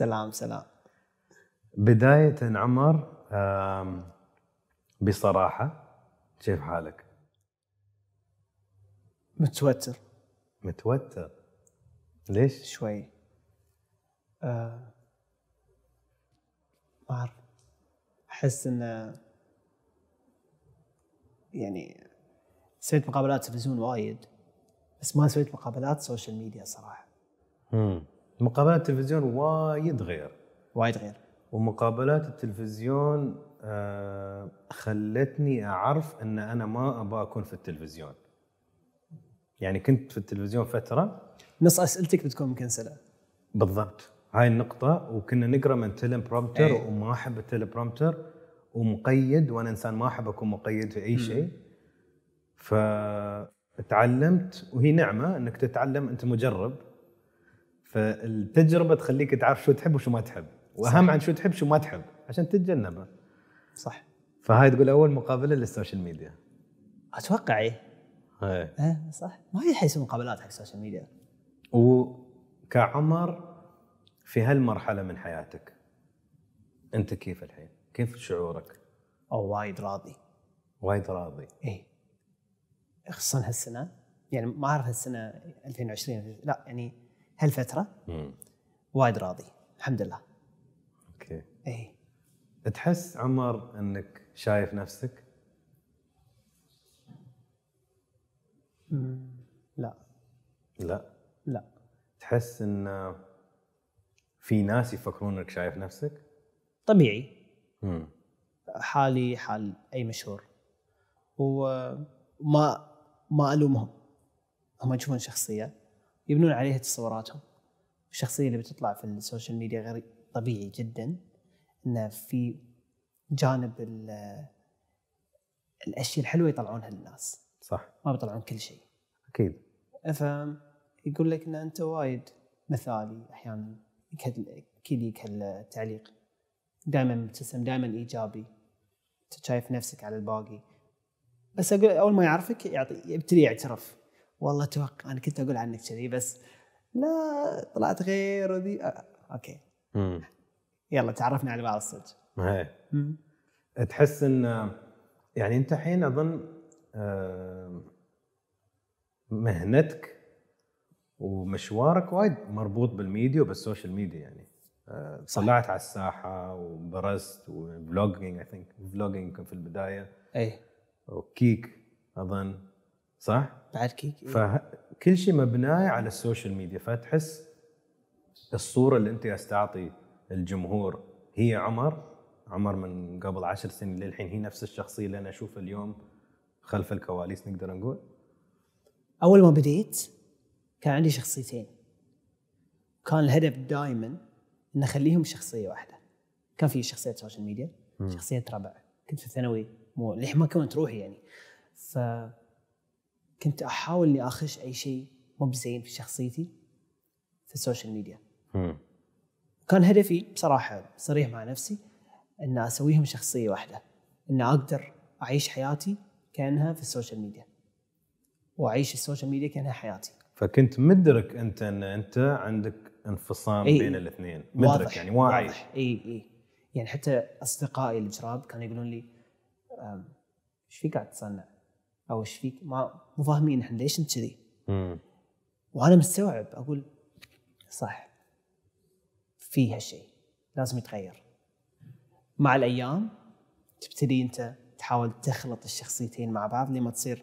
سلام سلام بداية عمر بصراحة كيف حالك؟ متوتر متوتر ليش؟ شوي آه، ما أعرف أحس إنه يعني سويت مقابلات تلفزيون وايد بس ما سويت مقابلات سوشيال ميديا صراحة امم مقابلات التلفزيون وايد غير وايد غير ومقابلات التلفزيون آه، خلتني اعرف ان انا ما ابغى اكون في التلفزيون يعني كنت في التلفزيون فتره نص اسئلتك بتكون مكنسله بالضبط هاي النقطه وكنا نقرا من تيلبرومتر أيه. وما احب التيلبرومتر ومقيد وانا انسان ما احب اكون مقيد في اي شيء فتعلمت وهي نعمه انك تتعلم انت مجرب فالتجربه تخليك تعرف شو تحب وشو ما تحب واهم صح. عن شو تحب شو ما تحب عشان تتجنبه صح فهاي تقول اول مقابله للسوشيال ميديا اتوقع ايه ايه, إيه، صح ما في حيسوي مقابلات حق السوشيال ميديا وكعمر في هالمرحله من حياتك انت كيف الحين؟ كيف شعورك؟ او وايد راضي وايد راضي ايه خصوصا هالسنه يعني ما اعرف هالسنه 2020 لا يعني هالفتره وايد راضي الحمد لله اوكي اي تحس عمر انك شايف نفسك؟ لا لا لا تحس ان في ناس يفكرون انك شايف نفسك؟ طبيعي مم. حالي حال اي مشهور وما ما الومهم هم يشوفون شخصيه يبنون عليها تصوراتهم الشخصية اللي بتطلع في السوشيال ميديا غير طبيعي جدا انه في جانب الاشياء الحلوة يطلعونها للناس صح ما بيطلعون كل شيء اكيد يقول لك ان انت وايد مثالي احيانا اكيد يكهل التعليق دائما مبتسم دائما ايجابي انت شايف نفسك على الباقي بس اقول اول ما يعرفك يعطي يبتدي يعترف والله توقع انا كنت اقول عنك كذي بس لا طلعت غير وذي أه. اوكي مم. يلا تعرفنا على بعض الصدق تحس ان يعني انت الحين اظن آه، مهنتك ومشوارك وايد مربوط بالميديا وبالسوشيال ميديا يعني آه، طلعت على الساحه وبرزت وفلوجينج اي ثينك فلوجينج في البدايه اي وكيك اظن صح؟ بعد كيك إيه. فكل شيء مبناه على السوشيال ميديا فتحس الصوره اللي انت استعطي الجمهور هي عمر عمر من قبل عشر سنين للحين هي نفس الشخصيه اللي انا اشوفها اليوم خلف الكواليس نقدر نقول اول ما بديت كان عندي شخصيتين كان الهدف دائما ان اخليهم شخصيه واحده كان في شخصيه سوشيال ميديا شخصيه ربع كنت في الثانوي مو للحين ما كونت روحي يعني ف كنت احاول اني اخش اي شيء مو بزين في شخصيتي في السوشيال ميديا. م. كان هدفي بصراحه صريح مع نفسي ان اسويهم شخصيه واحده ان اقدر اعيش حياتي كانها في السوشيال ميديا. واعيش السوشيال ميديا كانها حياتي. فكنت مدرك انت ان انت عندك انفصام إيه بين الاثنين، مدرك واضح يعني واعي. واضح اي اي يعني حتى اصدقائي الجراب كانوا يقولون لي ايش فيك قاعد تصنع؟ او ايش فيك ما مو فاهمين احنا ليش انت كذي وانا مستوعب اقول صح في هالشيء لازم يتغير مع الايام تبتدي انت تحاول تخلط الشخصيتين مع بعض لما تصير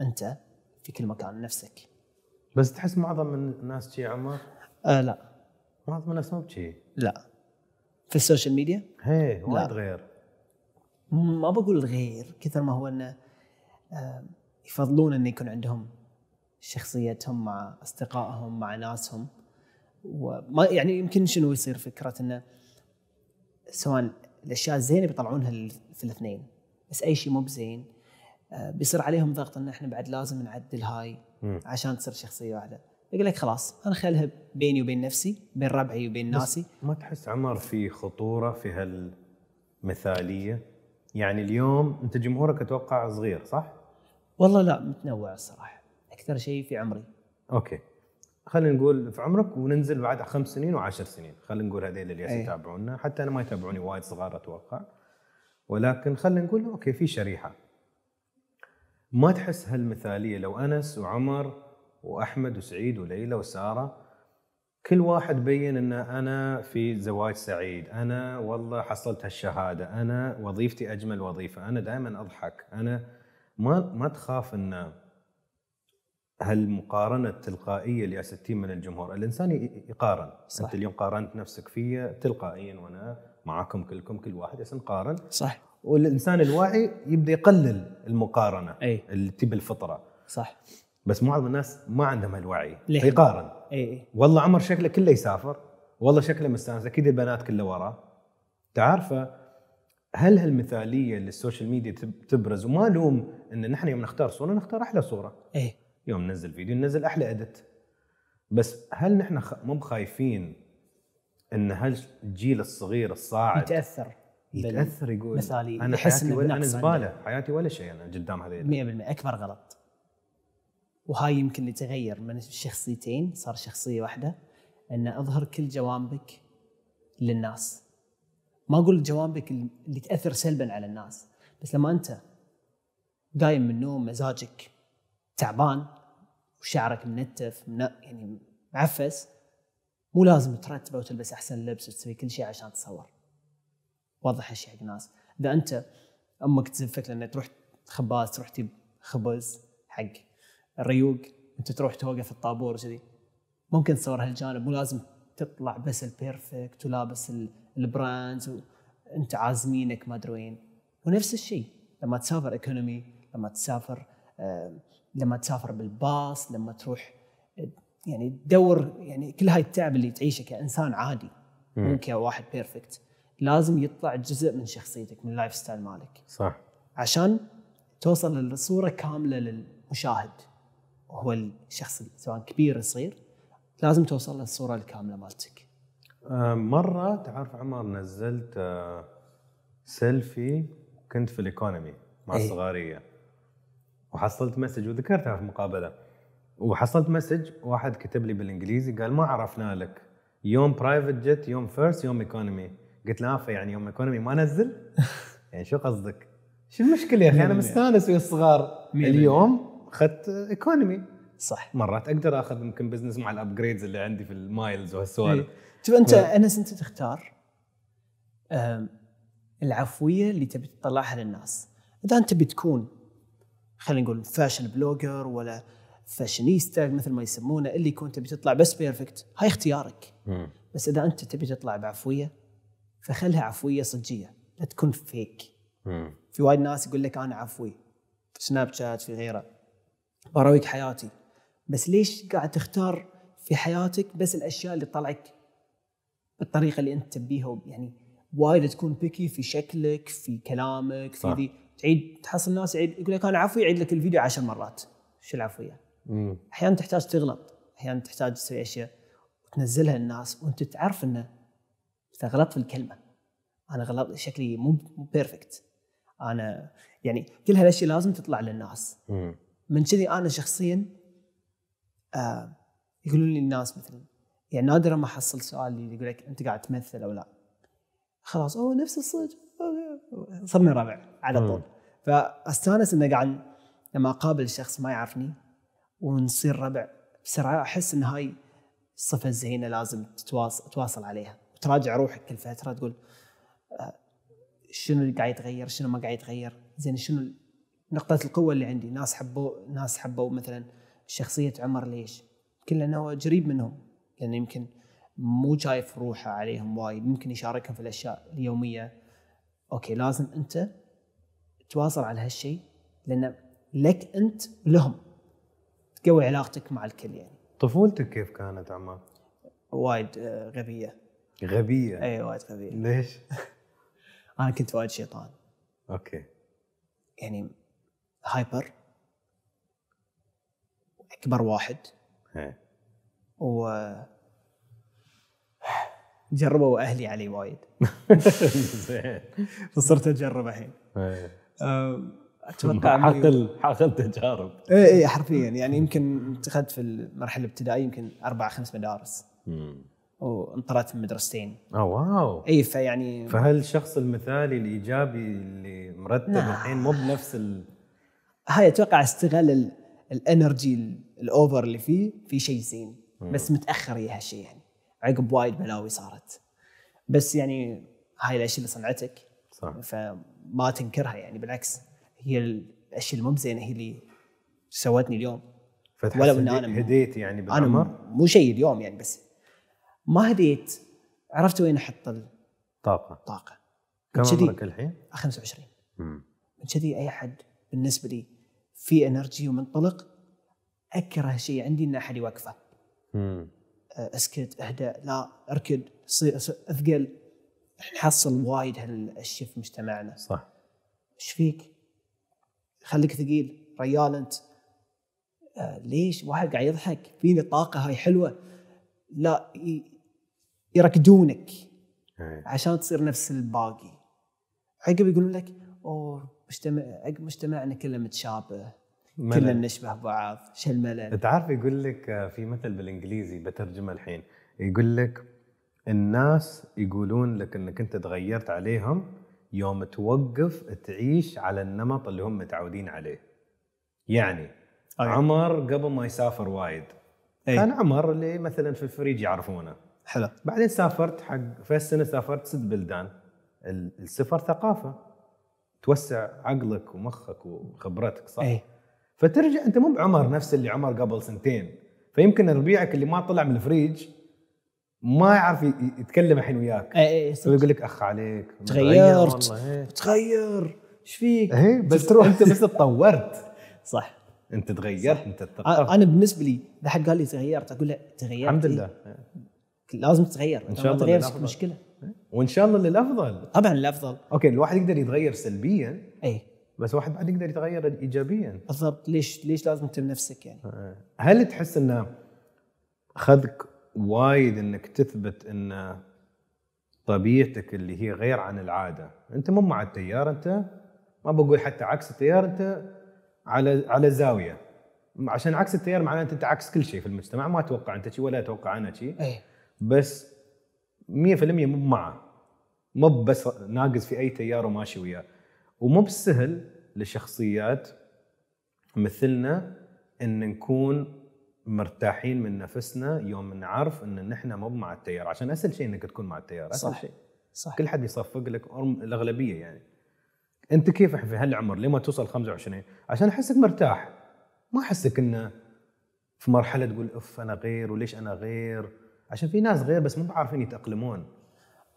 انت في كل مكان نفسك بس تحس معظم الناس شي عمر آه لا معظم الناس مو بشي لا في السوشيال ميديا؟ ايه وايد غير ما بقول غير كثر ما هو انه يفضلون ان يكون عندهم شخصيتهم مع اصدقائهم مع ناسهم وما يعني يمكن شنو يصير فكره انه سواء الاشياء الزينه بيطلعونها في الاثنين بس اي شيء مو بزين آه، بيصير عليهم ضغط ان احنا بعد لازم نعدل هاي عشان تصير شخصيه واحده يقول لك خلاص انا خلها بيني وبين نفسي بين ربعي وبين ناسي ما تحس عمر في خطوره في هالمثاليه يعني اليوم انت جمهورك اتوقع صغير صح والله لا متنوعه الصراحه اكثر شيء في عمري اوكي خلينا نقول في عمرك وننزل بعد خمس سنين وعشر سنين خلينا نقول هذيل اللي أيه. يتابعونا حتى انا ما يتابعوني وايد صغار اتوقع ولكن خلينا نقول اوكي في شريحه ما تحس هالمثاليه لو انس وعمر واحمد وسعيد وليلى وساره كل واحد بين ان انا في زواج سعيد، انا والله حصلت هالشهاده، انا وظيفتي اجمل وظيفه، انا دائما اضحك، انا ما ما تخاف ان هالمقارنه التلقائيه اللي اساسيين من الجمهور، الانسان يقارن، صح. انت اليوم قارنت نفسك في تلقائيا وانا معاكم كلكم كل واحد بس نقارن صح والانسان الواعي يبدا يقلل المقارنه أي. اللي تبي الفطره صح بس معظم الناس ما عندهم هالوعي يقارن اي اي والله عمر شكله كله يسافر والله شكله مستانس اكيد البنات كله وراه تعرفه هل هالمثاليه اللي السوشيال ميديا تبرز وما لوم ان نحن يوم نختار صوره نختار احلى صوره ايه يوم ننزل فيديو ننزل احلى ادت بس هل نحن خ... مو خايفين ان هالجيل الصغير الصاعد يتاثر يتاثر يقول مثالي انا احس ولا انا زباله حياتي ولا شيء انا قدام هذول 100% اكبر غلط وهاي يمكن اللي تغير من الشخصيتين صار شخصيه واحده ان اظهر كل جوانبك للناس ما اقول جوانبك اللي تاثر سلبا على الناس بس لما انت قايم من النوم مزاجك تعبان وشعرك منتف من يعني معفس مو لازم ترتبه وتلبس احسن لبس وتسوي كل شيء عشان تصور وضح هالشيء حق الناس اذا انت امك تزفك لان تروح خباز تروح تجيب خبز حق الريوق انت تروح توقف الطابور كذي ممكن تصور هالجانب مو لازم تطلع بس البيرفكت ولابس البراندز وانت عازمينك ما ادري وين ونفس الشيء لما تسافر ايكونومي لما تسافر لما تسافر بالباص لما تروح يعني تدور يعني كل هاي التعب اللي تعيشه كانسان عادي مو كواحد بيرفكت لازم يطلع جزء من شخصيتك من اللايف ستايل مالك صح عشان توصل للصوره كامله للمشاهد وهو الشخص سواء كبير صغير لازم توصل للصوره الكامله مالتك آه، مره تعرف عمر نزلت آه، سيلفي كنت في الايكونومي مع أيه. الصغاريه وحصلت مسج وذكرتها في مقابله وحصلت مسج واحد كتب لي بالانجليزي قال ما عرفنا لك يوم برايفت جت يوم فيرست يوم ايكونومي قلت له افا يعني يوم ايكونومي ما انزل يعني شو قصدك شو المشكله يا اخي انا مستانس ويا الصغار اليوم اخذت ايكونومي صح مرات اقدر اخذ يمكن بزنس مع الابجريدز اللي عندي في المايلز وهالسوالف إيه. شوف انت انس انت تختار العفويه اللي تبي تطلعها للناس اذا انت تبي تكون خلينا نقول فاشن بلوجر ولا فاشينيستا مثل ما يسمونه اللي كنت تبي تطلع بس بيرفكت هاي اختيارك بس اذا انت تبي تطلع بعفويه فخلها عفويه صجيه لا تكون فيك في وايد ناس يقول لك انا عفوي في سناب شات في غيره براويك حياتي بس ليش قاعد تختار في حياتك بس الاشياء اللي تطلعك بالطريقه اللي انت تبيها يعني وايد تكون بيكي في شكلك في كلامك في ذي تعيد تحصل ناس يعيد يقول لك انا عفوي يعيد لك الفيديو عشر مرات شو العفويه؟ احيانا تحتاج تغلط احيانا تحتاج تسوي اشياء وتنزلها للناس وانت تعرف انه غلطت في الكلمه انا غلط شكلي مو بيرفكت انا يعني كل هالاشياء لازم تطلع للناس مم. من كذي انا شخصيا آه، يقولون لي الناس مثلا يعني نادرا ما احصل سؤال اللي يقول لك انت قاعد تمثل او لا خلاص اوه نفس الصج صرنا ربع على طول فاستانس انه قاعد لما اقابل شخص ما يعرفني ونصير ربع بسرعه احس ان هاي الصفه الزينه لازم تتواصل تواصل عليها وتراجع روحك كل فتره تقول آه، شنو اللي قاعد يتغير شنو ما قاعد يتغير زين شنو نقطة القوة اللي عندي ناس حبوا ناس حبوا مثلا شخصيه عمر ليش؟ يمكن لانه هو قريب منهم لانه يمكن مو شايف روحه عليهم وايد ممكن يشاركهم في الاشياء اليوميه اوكي لازم انت تواصل على هالشيء لان لك انت لهم تقوي علاقتك مع الكل يعني طفولتك كيف كانت عمر؟ وايد آه، غبيه غبيه؟ اي وايد غبيه ليش؟ انا كنت وايد شيطان اوكي يعني هايبر اكبر واحد إيه. و جربوا اهلي علي وايد زين فصرت اجرب الحين إيه. اتوقع حقل حقل تجارب اي اي حرفيا يعني يمكن اتخذت في المرحله الابتدائيه يمكن اربع خمس مدارس وانطرت من مدرستين اه واو اي فيعني فهل الشخص المثالي الايجابي اللي مرتب الحين مو بنفس ال... هاي اتوقع استغل الانرجي الاوفر اللي فيه في شيء زين بس متاخر يا هالشيء يعني عقب وايد بلاوي صارت بس يعني هاي الاشياء اللي صنعتك صح فما تنكرها يعني بالعكس هي الاشياء اللي مو بزينه هي اللي سوتني اليوم ولو ان انا هديت يعني بالعمر أنا مو شيء اليوم يعني بس ما هديت عرفت وين احط الطاقه طاقه كم عمرك الحين؟ 25 آه، امم من كذي اي احد بالنسبه لي في انرجي ومنطلق اكره شيء عندي ان احد يوقفه أه، اسكت اهدا لا اركد اثقل نحصل وايد هالشيء في مجتمعنا صح ايش فيك؟ خليك ثقيل ريال انت آه ليش واحد قاعد يضحك فيني طاقه هاي حلوه لا يركدونك إيه. عشان تصير نفس الباقي عقب يقولون لك اوه مجتمع مجتمعنا كله متشابه كلنا نشبه بعض شو الملل تعرف يقول لك آه، في مثل بالانجليزي بترجمه الحين يقول لك الناس يقولون لك انك انت تغيرت عليهم يوم توقف تعيش على النمط اللي هم متعودين عليه يعني أي. عمر قبل ما يسافر وايد أي. كان عمر اللي مثلا في الفريج يعرفونه حلو بعدين سافرت حق في السنه سافرت ست بلدان السفر ثقافه توسع عقلك ومخك وخبرتك صح؟ أي. فترجع انت مو بعمر نفس اللي عمر قبل سنتين فيمكن ربيعك اللي ما طلع من الفريج ما يعرف يتكلم الحين وياك اي اي لك اخ عليك تغيرت إيه. تغير ايش فيك؟ اي بس تروح انت بس تطورت صح انت تغيرت انت تطورت انا بالنسبه لي اذا حد قال لي تغيرت اقول له تغيرت الحمد إيه. لله لازم تتغير ان شاء الله تغيرت مشكله وان شاء الله للافضل طبعا للافضل اوكي الواحد يقدر يتغير سلبيا اي بس واحد بعد يقدر يتغير ايجابيا بالضبط ليش ليش لازم تم نفسك يعني آه. هل تحس انه اخذك وايد انك تثبت ان طبيعتك اللي هي غير عن العاده انت مو مع التيار انت ما بقول حتى عكس التيار انت على على زاويه عشان عكس التيار معناته انت عكس كل شيء في المجتمع ما اتوقع انت شيء ولا اتوقع انا شيء إيه. بس 100% مو معه مو بس ناقص في اي تيار وماشي وياه ومو بسهل لشخصيات مثلنا ان نكون مرتاحين من نفسنا يوم نعرف ان نحن مو مع التيار عشان اسهل شيء انك تكون مع التيار اسهل صح. شيء صح كل حد يصفق لك الاغلبيه يعني انت كيف في هالعمر لما توصل 25 عشان احسك مرتاح ما احسك انه في مرحله تقول اف انا غير وليش انا غير عشان في ناس غير بس مو عارفين يتاقلمون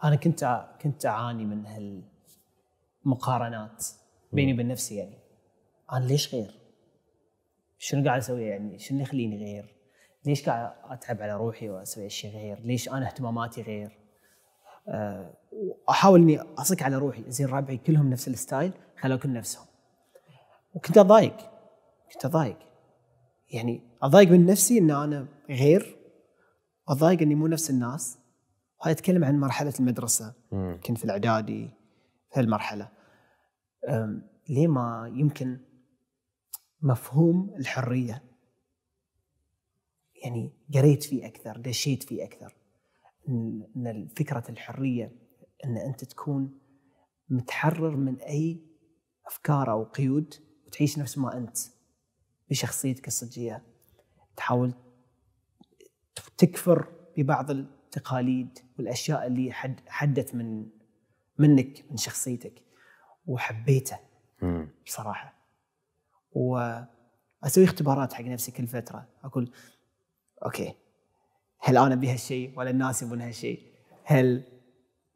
انا كنت كنت اعاني من هالمقارنات بيني وبين نفسي يعني انا ليش غير؟ شنو قاعد اسوي يعني؟ شنو اللي يخليني غير؟ ليش قاعد اتعب على روحي واسوي اشياء غير؟ ليش انا اهتماماتي غير؟ آه، واحاول اني اصك على روحي زين ربعي كلهم نفس الستايل خلوا كل نفسهم وكنت اضايق كنت اضايق يعني اضايق من نفسي ان انا غير واتضايق اني مو نفس الناس وهذا يتكلم عن مرحله المدرسه مم. كنت في الاعدادي في هالمرحله ليه ما يمكن مفهوم الحريه يعني قريت فيه اكثر دشيت فيه اكثر ان فكره الحريه ان انت تكون متحرر من اي افكار او قيود وتعيش نفس ما انت بشخصيتك الصجيه تحاول تكفر ببعض التقاليد والاشياء اللي حد حدت من منك من شخصيتك وحبيته بصراحه واسوي اختبارات حق نفسي كل فتره اقول اوكي هل انا ابي هالشيء ولا الناس يبون هالشيء؟ هل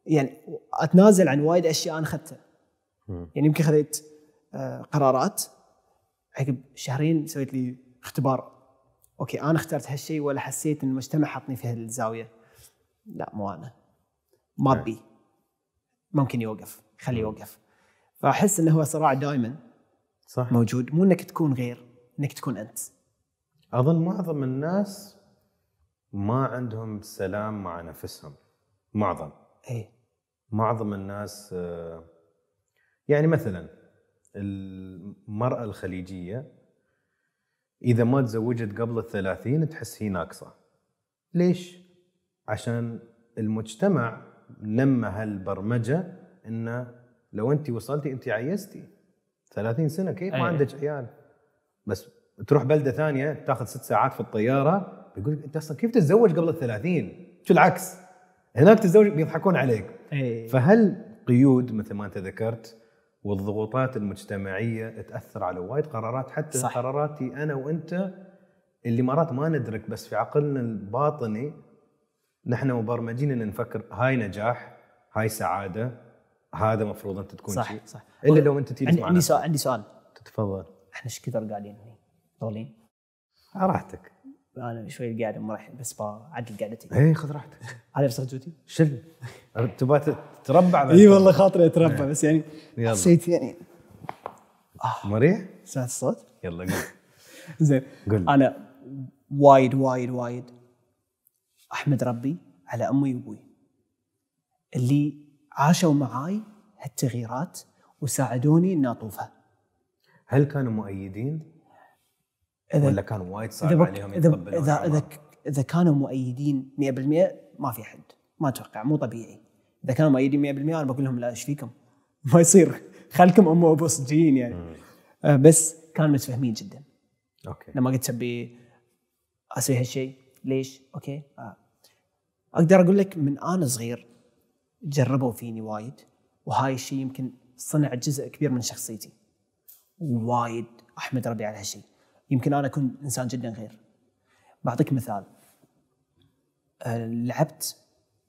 يعني اتنازل عن وايد اشياء انا اخذتها يعني يمكن خذيت آه، قرارات عقب شهرين سويت لي اختبار اوكي انا اخترت هالشيء ولا حسيت ان المجتمع حطني في هالزاويه لا مو انا ما ابي ممكن يوقف خليه يوقف فاحس انه هو صراع دائما صح موجود مو انك تكون غير انك تكون انت اظن معظم الناس ما عندهم سلام مع نفسهم معظم اي معظم الناس آه، يعني مثلا المراه الخليجيه اذا ما تزوجت قبل الثلاثين تحس هي ناقصه ليش عشان المجتمع لما هالبرمجه انه لو انت وصلتي انت عيزتي 30 سنه كيف ما عندك عيال بس تروح بلده ثانيه تاخذ ست ساعات في الطياره بيقول لك انت اصلا كيف تتزوج قبل الثلاثين شو العكس هناك تتزوج بيضحكون عليك أي. فهل قيود مثل ما انت ذكرت والضغوطات المجتمعيه تاثر على وايد قرارات حتى صح. قراراتي انا وانت اللي مرات ما ندرك بس في عقلنا الباطني نحن مبرمجين ان نفكر هاي نجاح هاي سعاده هذا مفروض انت تكون صح شيء. صح الا لو انت تجلس عندي, عندي سؤال عندي سؤال تتفضل احنا ايش كثر قاعدين هنا طولين؟ راحتك انا شوي قاعد مرح بس بعدل قعدتي اي خذ راحتك هذا فسخ جوتي شل تبغى تربع اي والله خاطري اتربع بس يعني يلا. حسيت يعني آه. مريح؟ سمعت الصوت؟ يلا قول زين قول انا وايد وايد وايد احمد ربي على امي وابوي اللي عاشوا معاي هالتغييرات وساعدوني اني اطوفها هل كانوا مؤيدين؟ إذا ولا كان وايد صعب عليهم يتقبلون إذا, إذا, إذا كانوا مؤيدين 100% ما في حد ما أتوقع مو طبيعي إذا كانوا مؤيدين 100% أنا بقول لهم لا إيش فيكم ما يصير خلكم أم وأبو صجيين يعني آه بس كانوا متفاهمين جدا أوكي لما قلت تبي أسوي هالشيء ليش؟ أوكي آه. أقدر أقول لك من أنا صغير جربوا فيني وايد وهاي الشيء يمكن صنع جزء كبير من شخصيتي وايد احمد ربي على هالشيء يمكن انا اكون انسان جدا غير بعطيك مثال لعبت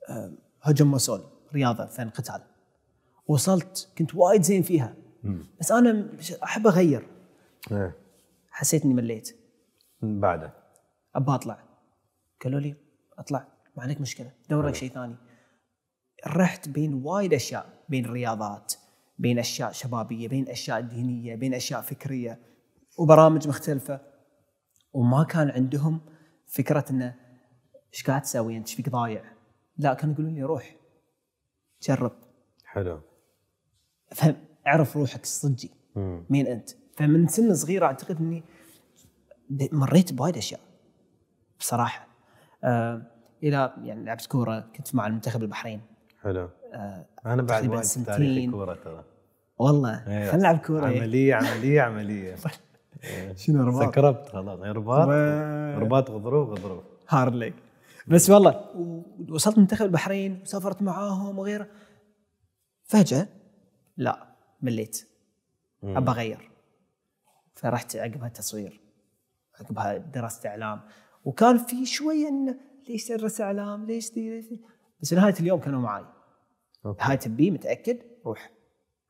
آه، هجم مسؤول رياضه فن قتال وصلت كنت وايد زين فيها بس انا احب اغير إيه. حسيت اني مليت بعده ابى اطلع قالوا لي اطلع ما عليك مشكله دور لك إيه. شيء ثاني رحت بين وايد اشياء بين رياضات بين اشياء شبابيه بين اشياء دينيه بين اشياء فكريه وبرامج مختلفه وما كان عندهم فكره انه ايش قاعد تسوي انت؟ ايش فيك ضايع؟ لا كانوا يقولون لي روح جرب حلو فهم اعرف روحك الصجي مين انت؟ فمن سن صغيرة اعتقد اني مريت بوايد اشياء بصراحه آه الى يعني لعبت كوره كنت مع المنتخب البحرين حلو آه انا بعد وايد تاريخي كوره ترى والله إيه، خلينا نلعب كوره عمليه عمليه عمليه إيه. شنو رباط؟ سكربت خلاص يعني رباط رباط غضروف غضروف هارلي بس والله وصلت منتخب البحرين وسافرت معاهم وغيره فجاه لا مليت ابى اغير فرحت عقبها تصوير عقبها دراسه اعلام وكان في شويه انه ليش تدرس اعلام؟ ليش دي بس نهايه اليوم كانوا معاي هاي تبي متاكد؟ روح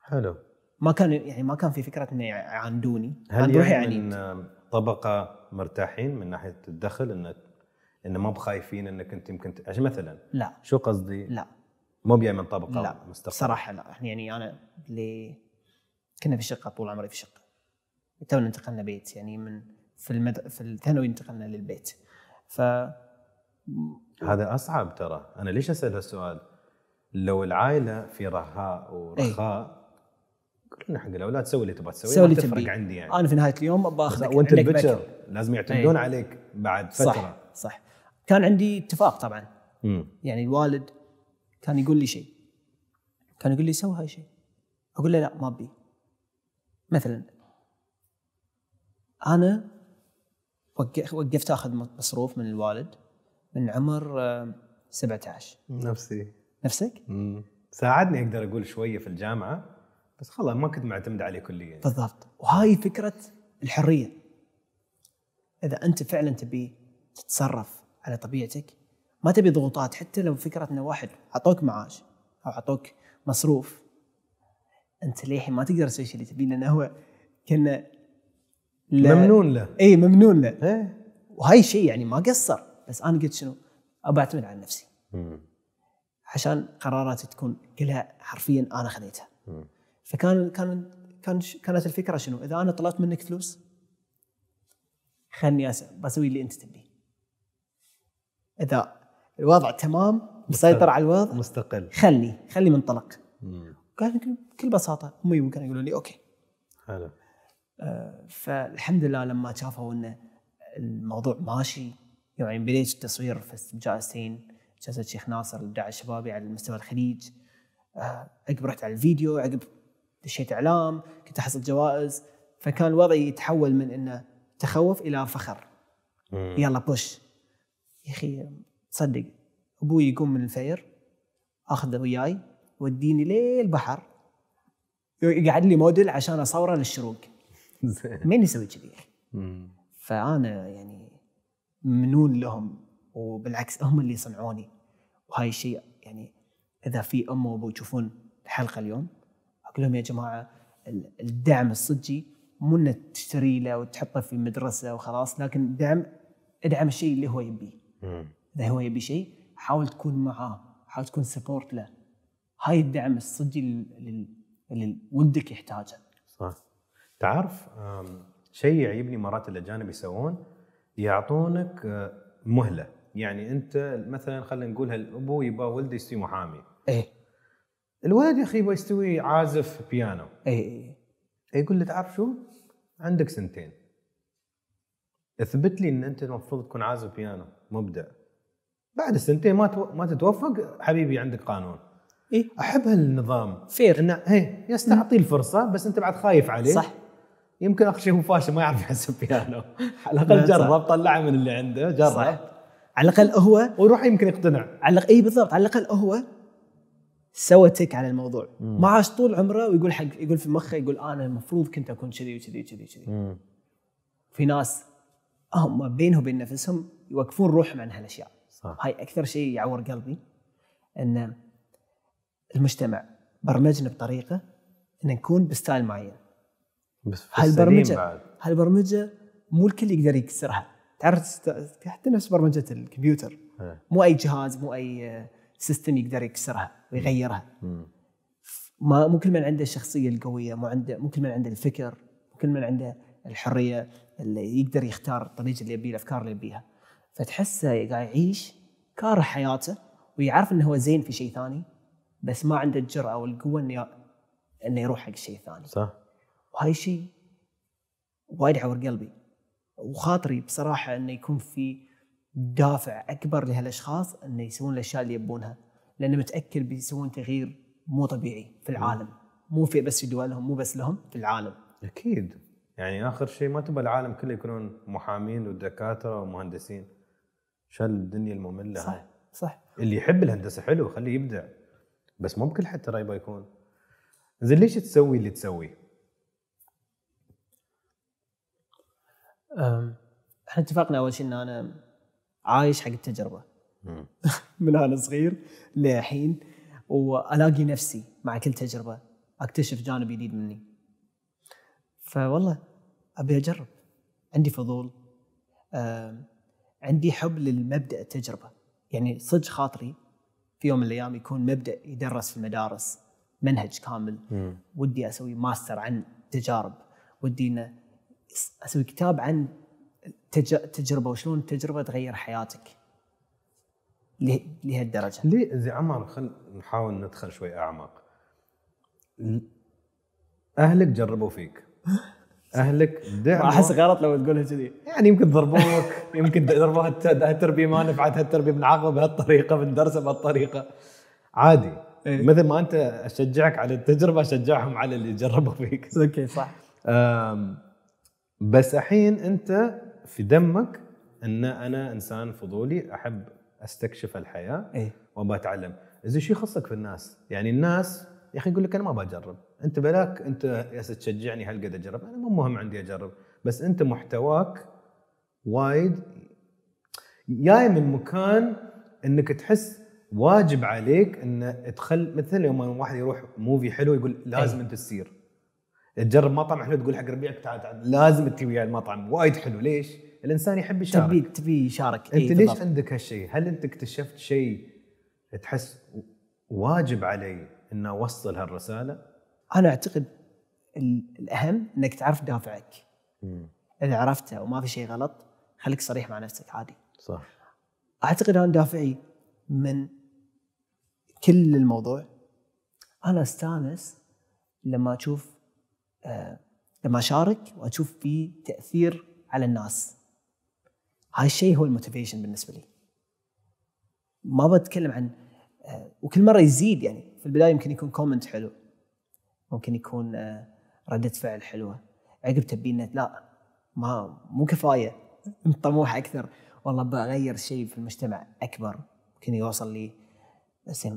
حلو ما كان يعني ما كان في فكره انه يعاندوني هل يعني من طبقه مرتاحين من ناحيه الدخل ان ان ما بخايفين انك انت يمكن عشان مثلا لا شو قصدي؟ لا مو بيا من طبقه لا مستقبل. صراحه لا يعني انا اللي كنا في شقه طول عمري في شقه تونا انتقلنا بيت يعني من في المد... في الثانوي انتقلنا للبيت ف هذا اصعب ترى انا ليش اسال هالسؤال لو العائله في رخاء إيه. ورخاء كلنا حق الاولاد سوي اللي تبغى تسويه سوي اللي تفرق عندي يعني انا في نهايه اليوم باخذك وانت البتشر لازم يعتمدون أيه. عليك بعد فتره صح صح كان عندي اتفاق طبعا مم. يعني الوالد كان يقول لي شيء كان يقول لي سوي هاي شيء اقول له لا ما ابي مثلا انا وقفت اخذ مصروف من الوالد من عمر 17 نفسي نفسك؟ مم. ساعدني اقدر اقول شويه في الجامعه بس خلاص ما كنت معتمد عليه كليا بالضبط وهاي فكره الحريه اذا انت فعلا تبي تتصرف على طبيعتك ما تبي ضغوطات حتى لو فكره انه واحد اعطوك معاش او اعطوك مصروف انت للحين ما تقدر تسوي شيء اللي تبيه لانه هو كان ل... ممنون له اي ممنون له إيه؟ وهاي شيء يعني ما قصر بس انا قلت شنو؟ ابى اعتمد على نفسي. مم. عشان قراراتي تكون كلها حرفيا انا خذيتها. مم. فكان كان كان كانت الفكره شنو؟ اذا انا طلبت منك فلوس خلني بسوي اللي انت تبيه. اذا الوضع تمام مسيطر على الوضع مستقل خلني خلي منطلق. كان بكل بساطه امي ممكن يقولوا لي اوكي. حلو. آه فالحمد لله لما شافوا انه الموضوع ماشي يعني بديت التصوير في جائزتين جائزه الشيخ ناصر للدعاء الشبابي على مستوى الخليج آه عقب رحت على الفيديو عقب دشيت اعلام كنت احصل جوائز فكان الوضع يتحول من انه تخوف الى فخر مم. يلا بوش يا اخي تصدق ابوي يقوم من الفير اخذه وياي وديني للبحر يقعد لي موديل عشان اصوره للشروق مين يسوي كذي فانا يعني منون لهم وبالعكس هم اللي صنعوني وهاي الشيء يعني اذا في ام وابو يشوفون الحلقه اليوم اقول لهم يا جماعه الدعم الصجي مو انك تشتري له وتحطه في مدرسه وخلاص لكن دعم ادعم الشيء اللي هو يبيه. اذا هو يبي شيء حاول تكون معاه، حاول تكون سبورت له. هاي الدعم الصجي اللي ولدك يحتاجه. صح. تعرف شيء يعجبني مرات الاجانب يسوون يعطونك آه، مهله، يعني انت مثلا خلينا نقول هالابو يبغى ولده يصير محامي. ايه الولد يا اخي يبغى يستوي عازف بيانو اي اي إيه. يقول لي تعرف شو؟ عندك سنتين اثبت لي ان انت المفروض تكون عازف بيانو مبدع بعد السنتين ما تو... ما تتوفق حبيبي عندك قانون إيه؟ احب هالنظام فير انه ايه يس تعطيه الفرصه بس انت بعد خايف عليه صح يمكن اخر شيء هو فاشل ما يعرف يحسب بيانو على الاقل جرب طلعه من اللي عنده جرب على الاقل هو ويروح يمكن يقتنع على الاقل اي بالضبط على الاقل هو سوى تيك على الموضوع مم. ما عاش طول عمره ويقول حق يقول في مخه يقول انا المفروض كنت اكون كذي وكذي وكذي وكذي في ناس هم بينهم وبين نفسهم يوقفون روحهم عن هالاشياء صح. هاي اكثر شيء يعور قلبي ان المجتمع برمجنا بطريقه ان نكون بستايل معين بس هالبرمجه هالبرمجه مو الكل يقدر يكسرها تعرف حتى نفس برمجه الكمبيوتر مو اي جهاز مو اي سيستم يقدر يكسرها ويغيرها ما مو كل من عنده الشخصيه القويه مو عنده مو كل من عنده الفكر مو كل من عنده الحريه اللي يقدر يختار الطريق اللي يبيه الافكار اللي يبيها فتحسه قاعد يعيش كاره حياته ويعرف انه هو زين في شيء ثاني بس ما عنده الجرأه والقوه انه انه يروح حق شيء ثاني صح وهاي شيء وايد عور قلبي وخاطري بصراحه انه يكون في دافع اكبر لهالاشخاص انه يسوون الاشياء اللي يبونها لان متاكد بيسوون تغيير مو طبيعي في العالم مو في بس في دولهم مو بس لهم في العالم اكيد يعني اخر شيء ما تبى العالم كله يكونون محامين ودكاتره ومهندسين شال الدنيا الممله صح صح اللي يحب الهندسه حلو خليه يبدع بس مو بكل حد ترى يبغى يكون زين ليش تسوي اللي تسويه؟ احنا اتفقنا اول شيء ان انا عايش حق التجربه من انا صغير للحين والاقي نفسي مع كل تجربه اكتشف جانب جديد مني فوالله ابي اجرب عندي فضول عندي حب للمبدا التجربه يعني صدق خاطري في يوم من الايام يكون مبدا يدرس في المدارس منهج كامل م. ودي اسوي ماستر عن تجارب ودي انه اسوي كتاب عن تجربه وشلون التجربه تغير حياتك لهالدرجه ليه زي عمر خل نحاول ندخل شوي اعمق اهلك جربوا فيك اهلك دعموا احس غلط لو تقولها كذي يعني يمكن ضربوك يمكن ضربوها التربيه ما نفعت هالتربيه بنعاقب بهالطريقه بندرسه بهالطريقه عادي إيه؟ مثل ما انت اشجعك على التجربه اشجعهم على اللي جربوا فيك اوكي صح بس الحين انت في دمك ان انا انسان فضولي احب استكشف الحياه إيه؟ وبتعلم اذا شو يخصك في الناس يعني الناس يا اخي يقول لك انا ما بجرب انت بلاك انت تشجعني هل قد اجرب انا مو مهم عندي اجرب بس انت محتواك وايد جاي من مكان انك تحس واجب عليك ان تخل مثل يوم واحد يروح موفي حلو يقول لازم أيه. انت تصير تجرب مطعم حلو تقول حق ربيعك تعال تعال لازم تجي ويا المطعم وايد حلو ليش؟ الانسان يحب يشارك تبي تبي يشارك إيه، انت ليش عندك هالشيء؟ هل انت اكتشفت شيء تحس واجب علي ان اوصل هالرساله؟ انا اعتقد الاهم انك تعرف دافعك. م. اذا عرفته وما في شيء غلط خليك صريح مع نفسك عادي. صح. اعتقد انا دافعي من كل الموضوع انا استانس لما اشوف آه، لما اشارك واشوف في تاثير على الناس هاي الشيء هو الموتيفيشن بالنسبه لي ما بتكلم عن آه، وكل مره يزيد يعني في البدايه يمكن يكون كومنت حلو ممكن يكون آه، ردة فعل حلوه عقب تبين لا ما مو كفايه طموح اكثر والله بغير شيء في المجتمع اكبر ممكن يوصل لي بس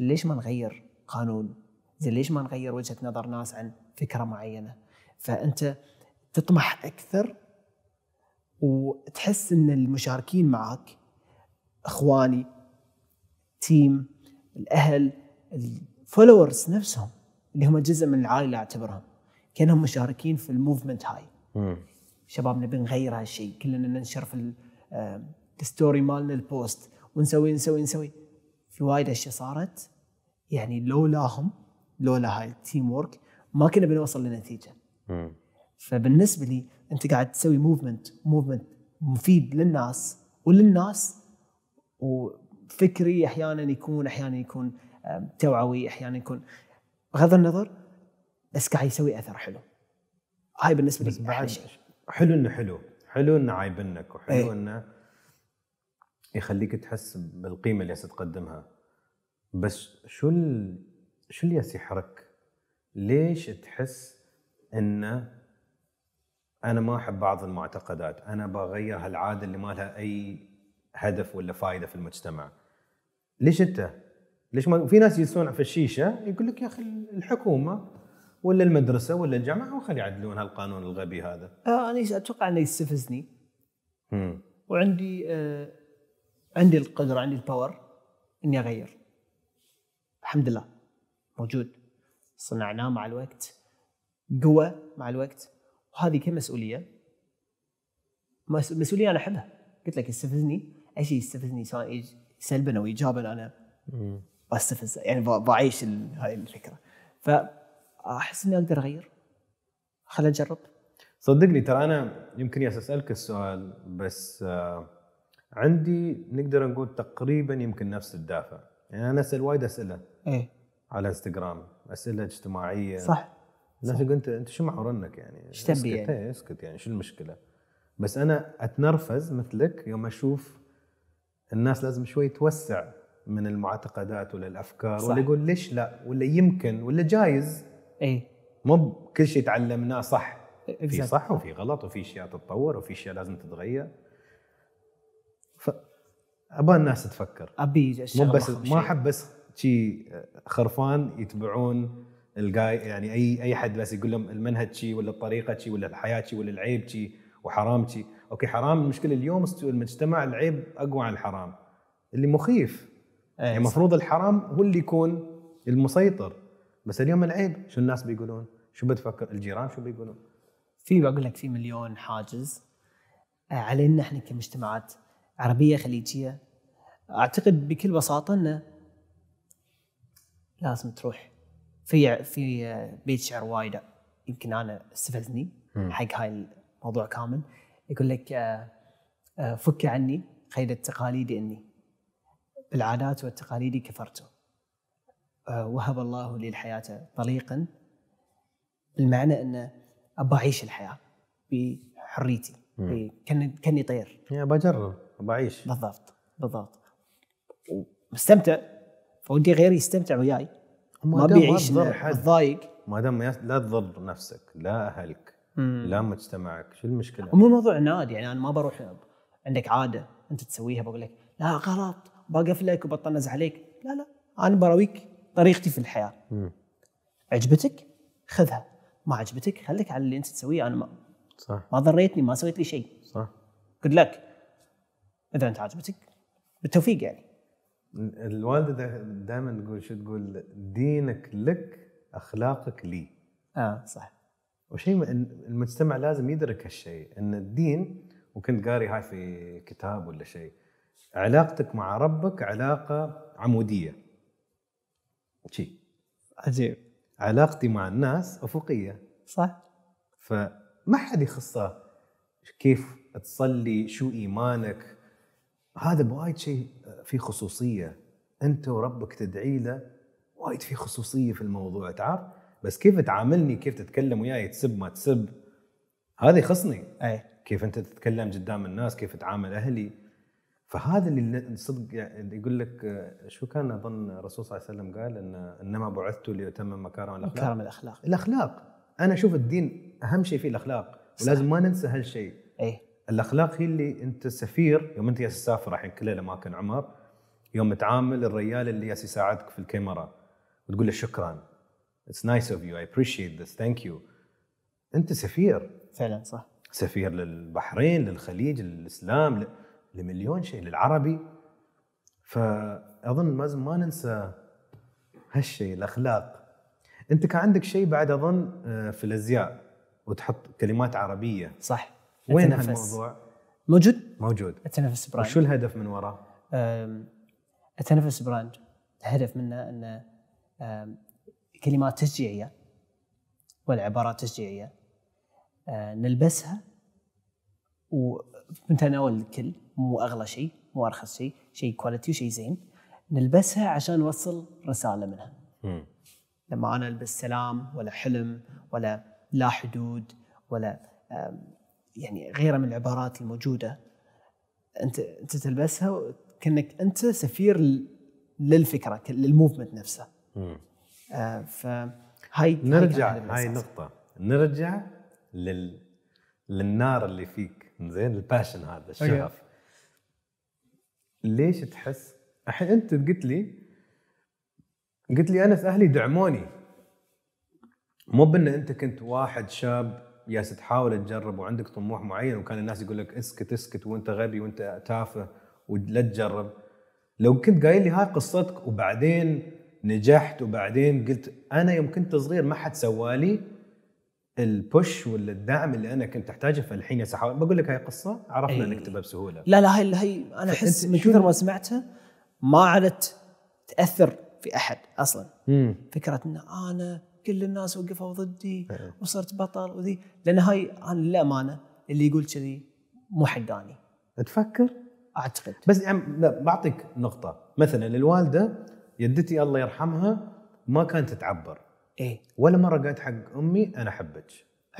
ليش ما نغير قانون؟ زين ليش ما نغير وجهه نظر ناس عن فكره معينه فانت تطمح اكثر وتحس ان المشاركين معك اخواني تيم الاهل الفولورز نفسهم اللي هم جزء من العائله اعتبرهم كانهم مشاركين في الموفمنت هاي شباب نبي نغير هالشيء كلنا ننشر في الستوري آه، مالنا البوست ونسوي نسوي نسوي في وايد اشياء صارت يعني لولاهم لولا هاي التيم ورك ما كنا بنوصل لنتيجه فبالنسبه لي انت قاعد تسوي موفمنت موفمنت مفيد للناس وللناس وفكري احيانا يكون احيانا يكون توعوي احيانا يكون بغض النظر بس قاعد يسوي اثر حلو هاي بالنسبه لي بس حلو انه حلو حلو انه عايبنك وحلو ايه؟ انه يخليك تحس بالقيمه اللي تقدمها بس شو ال... شو اللي يحرك ليش تحس انه انا ما احب بعض المعتقدات، انا بغير هالعاده اللي ما لها اي هدف ولا فائده في المجتمع. ليش انت؟ ليش ما في ناس يسون في الشيشه يقول لك يا اخي الحكومه ولا المدرسه ولا الجامعه وخلي يعدلون هالقانون الغبي هذا. آه، انا اتوقع انه يستفزني. وعندي آه عندي القدره عندي الباور اني اغير. الحمد لله موجود. صنعناه مع الوقت قوة مع الوقت وهذه كمسؤولية مسؤولية أنا أحبها قلت لك يستفزني أي شيء يستفزني سواء سلبا أو إيجابا أنا بستفز يعني بعيش هذه الفكرة فأحس إني أقدر أغير خل أجرب صدقني ترى أنا يمكن أسألك السؤال بس آه، عندي نقدر نقول تقريبا يمكن نفس الدافع يعني أنا أسأل وايد أسئلة إيه على انستغرام اسئله اجتماعيه صح الناس يقول انت انت شو معورنك يعني ايش تبي يعني؟ إيه، اسكت يعني شو المشكله بس انا اتنرفز مثلك يوم اشوف الناس لازم شوي توسع من المعتقدات ولا الافكار صح. ولا يقول ليش لا ولا يمكن ولا جايز اي مو كل شيء تعلمناه صح إيه، في صح وفي غلط وفي اشياء تتطور وفي اشياء لازم تتغير ف ابى الناس تفكر ابي مو بس ما احب بس شي خرفان يتبعون الجاي يعني اي اي حد بس يقول لهم المنهج شي ولا الطريقه شي ولا الحياه شي ولا العيب شي وحرام شي اوكي حرام المشكله اليوم المجتمع العيب اقوى عن الحرام اللي مخيف إيه، يعني المفروض الحرام هو اللي يكون المسيطر بس اليوم العيب شو الناس بيقولون شو بتفكر الجيران شو بيقولون في بقول لك في مليون حاجز آه، علينا احنا كمجتمعات عربيه خليجيه اعتقد بكل بساطه انه لازم تروح في في بيت آه، شعر وايد يمكن انا استفزني حق هاي الموضوع كامل يقول لك آه، آه، فك عني قيد التقاليد اني بالعادات والتقاليد كفرت وهب الله لي الحياه طليقا بالمعنى ان ابى اعيش الحياه بحريتي كاني كاني طير يعني بجرب اعيش بالضبط بالضبط ومستمتع فودي غيري يستمتع وياي ما بيعيش يعيش ما دام لا تضر نفسك لا اهلك مم. لا مجتمعك شو المشكله؟ مو موضوع نادي يعني انا ما بروح عندك عاده انت تسويها بقول لك لا غلط بقف لك وبطنز عليك لا لا انا براويك طريقتي في الحياه مم. عجبتك خذها ما عجبتك خليك على اللي انت تسويه انا ما صح ما ضريتني ما سويت لي شيء صح قلت لك اذا انت عجبتك بالتوفيق يعني الوالده دائما تقول شو تقول دينك لك اخلاقك لي اه صح وشيء المجتمع لازم يدرك هالشيء ان الدين وكنت قاري هاي في كتاب ولا شيء علاقتك مع ربك علاقه عموديه شيء عجيب علاقتي مع الناس افقيه صح فما حد يخصه كيف تصلي شو ايمانك هذا بوايد شيء في خصوصيه انت وربك تدعي له وايد في خصوصيه في الموضوع تعرف بس كيف تعاملني كيف تتكلم وياي تسب ما تسب هذا يخصني اي كيف انت تتكلم قدام الناس كيف تعامل اهلي فهذا اللي صدق يعني يقول لك آه، شو كان اظن الرسول صلى الله عليه وسلم قال ان انما بعثت لاتمم مكارم الاخلاق مكارم الاخلاق الاخلاق انا اشوف الدين اهم شيء فيه الاخلاق ولازم ما ننسى هالشيء اي الاخلاق هي اللي انت سفير يوم انت تسافر الحين كل الاماكن عمر يوم تعامل الريال اللي ياس يساعدك في الكاميرا وتقول له شكرا اتس نايس اوف يو اي ابريشيت ذس ثانك يو انت سفير فعلا صح سفير للبحرين للخليج للاسلام لمليون شيء للعربي فاظن لازم ما ننسى هالشيء الاخلاق انت كان عندك شيء بعد اظن آه، في الازياء وتحط كلمات عربيه صح وين أتنفس. الموضوع؟ موجود؟ موجود اتنفس براند وشو الهدف من وراه؟ اتنفس براند الهدف منه انه كلمات تشجيعيه والعبارات تشجيعيه أه، نلبسها ومتناول الكل مو اغلى شيء مو ارخص شيء شيء كواليتي وشيء زين نلبسها عشان نوصل رساله منها م. لما انا البس سلام ولا حلم ولا لا حدود ولا يعني غيره من العبارات الموجوده انت انت تلبسها كانك انت سفير للفكره للموفمنت نفسه. امم آه فهاي نرجع هاي النقطه نرجع لل للنار اللي فيك زين الباشن هذا الشغف ليش تحس الحين انت قلت لي قلت لي انس اهلي دعموني مو بان انت كنت واحد شاب جالس تحاول تجرب وعندك طموح معين وكان الناس يقول لك اسكت اسكت وانت غبي وانت تافه ولا تجرب لو كنت قايل لي هاي قصتك وبعدين نجحت وبعدين قلت انا يوم كنت صغير ما حد سوى لي البوش ولا الدعم اللي انا كنت احتاجه فالحين بقول لك هاي قصه عرفنا أيه. نكتبها بسهوله لا لا هاي هاي انا احس من كثر ما سمعتها ما عادت تاثر في احد اصلا مم. فكره ان انا كل الناس وقفوا ضدي إيه. وصرت بطل وذي لان هاي انا للامانه اللي يقول كذي مو حقاني تفكر؟ اعتقد بس يعني لا بعطيك نقطه مثلا الوالده يدتي الله يرحمها ما كانت تعبر ايه ولا مره قالت حق امي انا احبك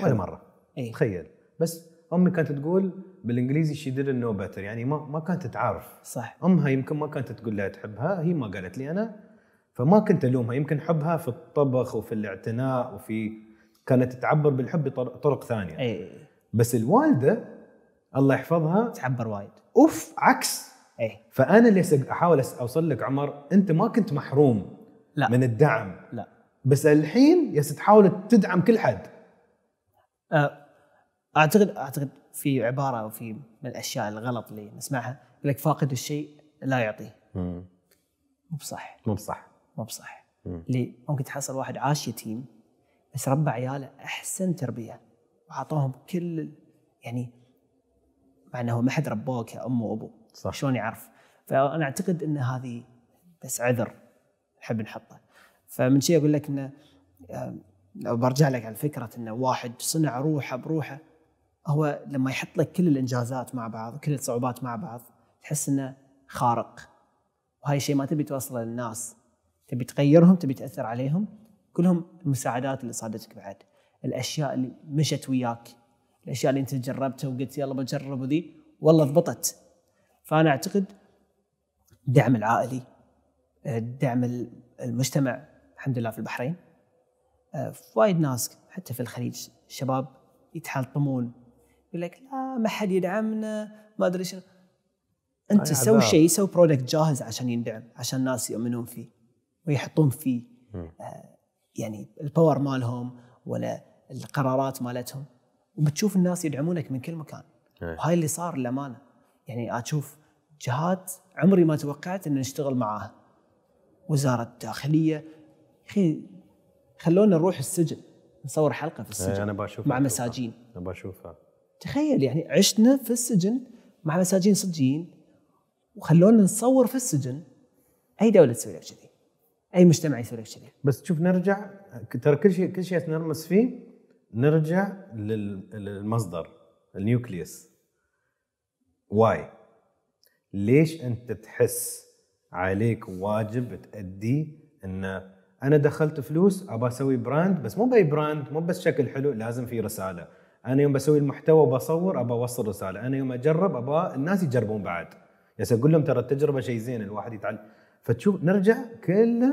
ولا مره إيه؟ تخيل بس امي كانت تقول بالانجليزي شي ديد نو better يعني ما ما كانت تعرف صح امها يمكن ما كانت تقول لها تحبها هي ما قالت لي انا فما كنت الومها يمكن حبها في الطبخ وفي الاعتناء وفي كانت تعبر بالحب بطرق ثانيه اي بس الوالده الله يحفظها تعبر وايد اوف عكس اي فانا اللي احاول اوصل لك عمر انت ما كنت محروم لا من الدعم لا بس الحين يا تحاول تدعم كل حد أه، اعتقد اعتقد في عباره وفي من الاشياء الغلط اللي نسمعها يقول لك فاقد الشيء لا يعطيه مو بصح مو بصح مو بصح اللي ممكن تحصل واحد عاش يتيم بس ربى عياله احسن تربيه واعطاهم كل يعني مع انه ما حد ربوه كام وابو صح شلون يعرف فانا اعتقد ان هذه بس عذر نحب نحطه فمن شيء اقول لك انه لو برجع لك على فكره انه واحد صنع روحه بروحه هو لما يحط لك كل الانجازات مع بعض وكل الصعوبات مع بعض تحس انه خارق وهاي الشيء ما تبي توصله للناس تبي تغيرهم تبي تاثر عليهم كلهم المساعدات اللي صادتك بعد الاشياء اللي مشت وياك الاشياء اللي انت جربتها وقلت يلا بجرب وذي والله ضبطت فانا اعتقد الدعم العائلي الدعم المجتمع الحمد لله في البحرين آه، وايد ناس حتى في الخليج شباب يتحطمون يقول لك لا ما حد يدعمنا ما ادري شنو انت سوي شيء سوي برودكت جاهز عشان يندعم عشان الناس يؤمنون فيه ويحطون في آه، يعني الباور مالهم ولا القرارات مالتهم وبتشوف الناس يدعمونك من كل مكان إيه. وهاي اللي صار للامانه يعني اشوف جهات عمري ما توقعت ان نشتغل معاها وزاره الداخليه اخي خلونا نروح السجن نصور حلقه في السجن إيه، انا بشوفها مع مساجين انا بشوفها تخيل يعني عشنا في السجن مع مساجين صجيين وخلونا نصور في السجن اي دوله تسوي لك كذي اي مجتمع يسوي لك كذي بس شوف نرجع ترى كل شيء كل شيء نرمس فيه نرجع للمصدر النيوكليوس واي ليش انت تحس عليك واجب تأدي انه انا دخلت فلوس ابى اسوي براند بس مو باي براند مو بس شكل حلو لازم في رساله انا يوم بسوي المحتوى وبصور ابى اوصل رساله انا يوم اجرب ابى الناس يجربون بعد بس اقول لهم ترى التجربه شيء زين الواحد يتعلم فتشوف نرجع كل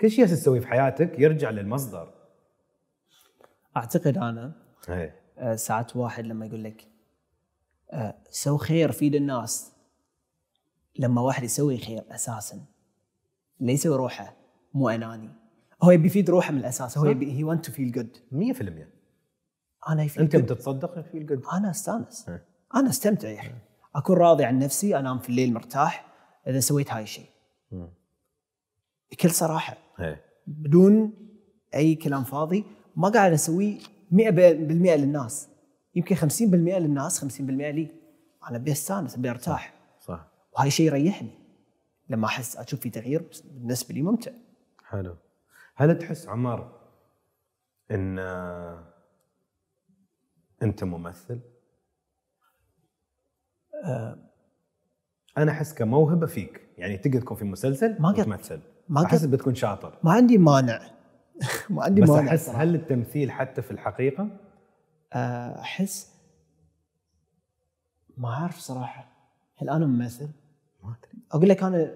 كل شيء تسويه في حياتك يرجع للمصدر اعتقد انا هي. إيه. آه، ساعات واحد لما يقول لك آه، سو خير فيد الناس لما واحد يسوي خير اساسا ليس روحه مو اناني هو يبي يفيد روحه من الاساس هو يبي هي ونت تو فيل جود 100% انا يفيد انت بتتصدق فيل جود انا استانس إيه. انا استمتع يا إيه. اخي اكون راضي عن نفسي انام في الليل مرتاح اذا سويت هاي الشيء بكل صراحه هي. إيه. بدون اي كلام فاضي ما قاعد اسويه 100% للناس يمكن 50% للناس 50% لي انا ابي استانس ابي ارتاح صح, صح. وهذا شيء يريحني لما احس اشوف في تغيير بالنسبه لي ممتع حلو هل تحس عمر ان آه، انت ممثل؟ أه انا احس كموهبه فيك يعني تقدر تكون في مسلسل ما قد تمثل ما احس بتكون شاطر ما عندي مانع ما عندي بس مانع بس احس صراحة. هل التمثيل حتى في الحقيقه آه، احس ما اعرف صراحه هل انا ممثل؟ ما ادري اقول لك انا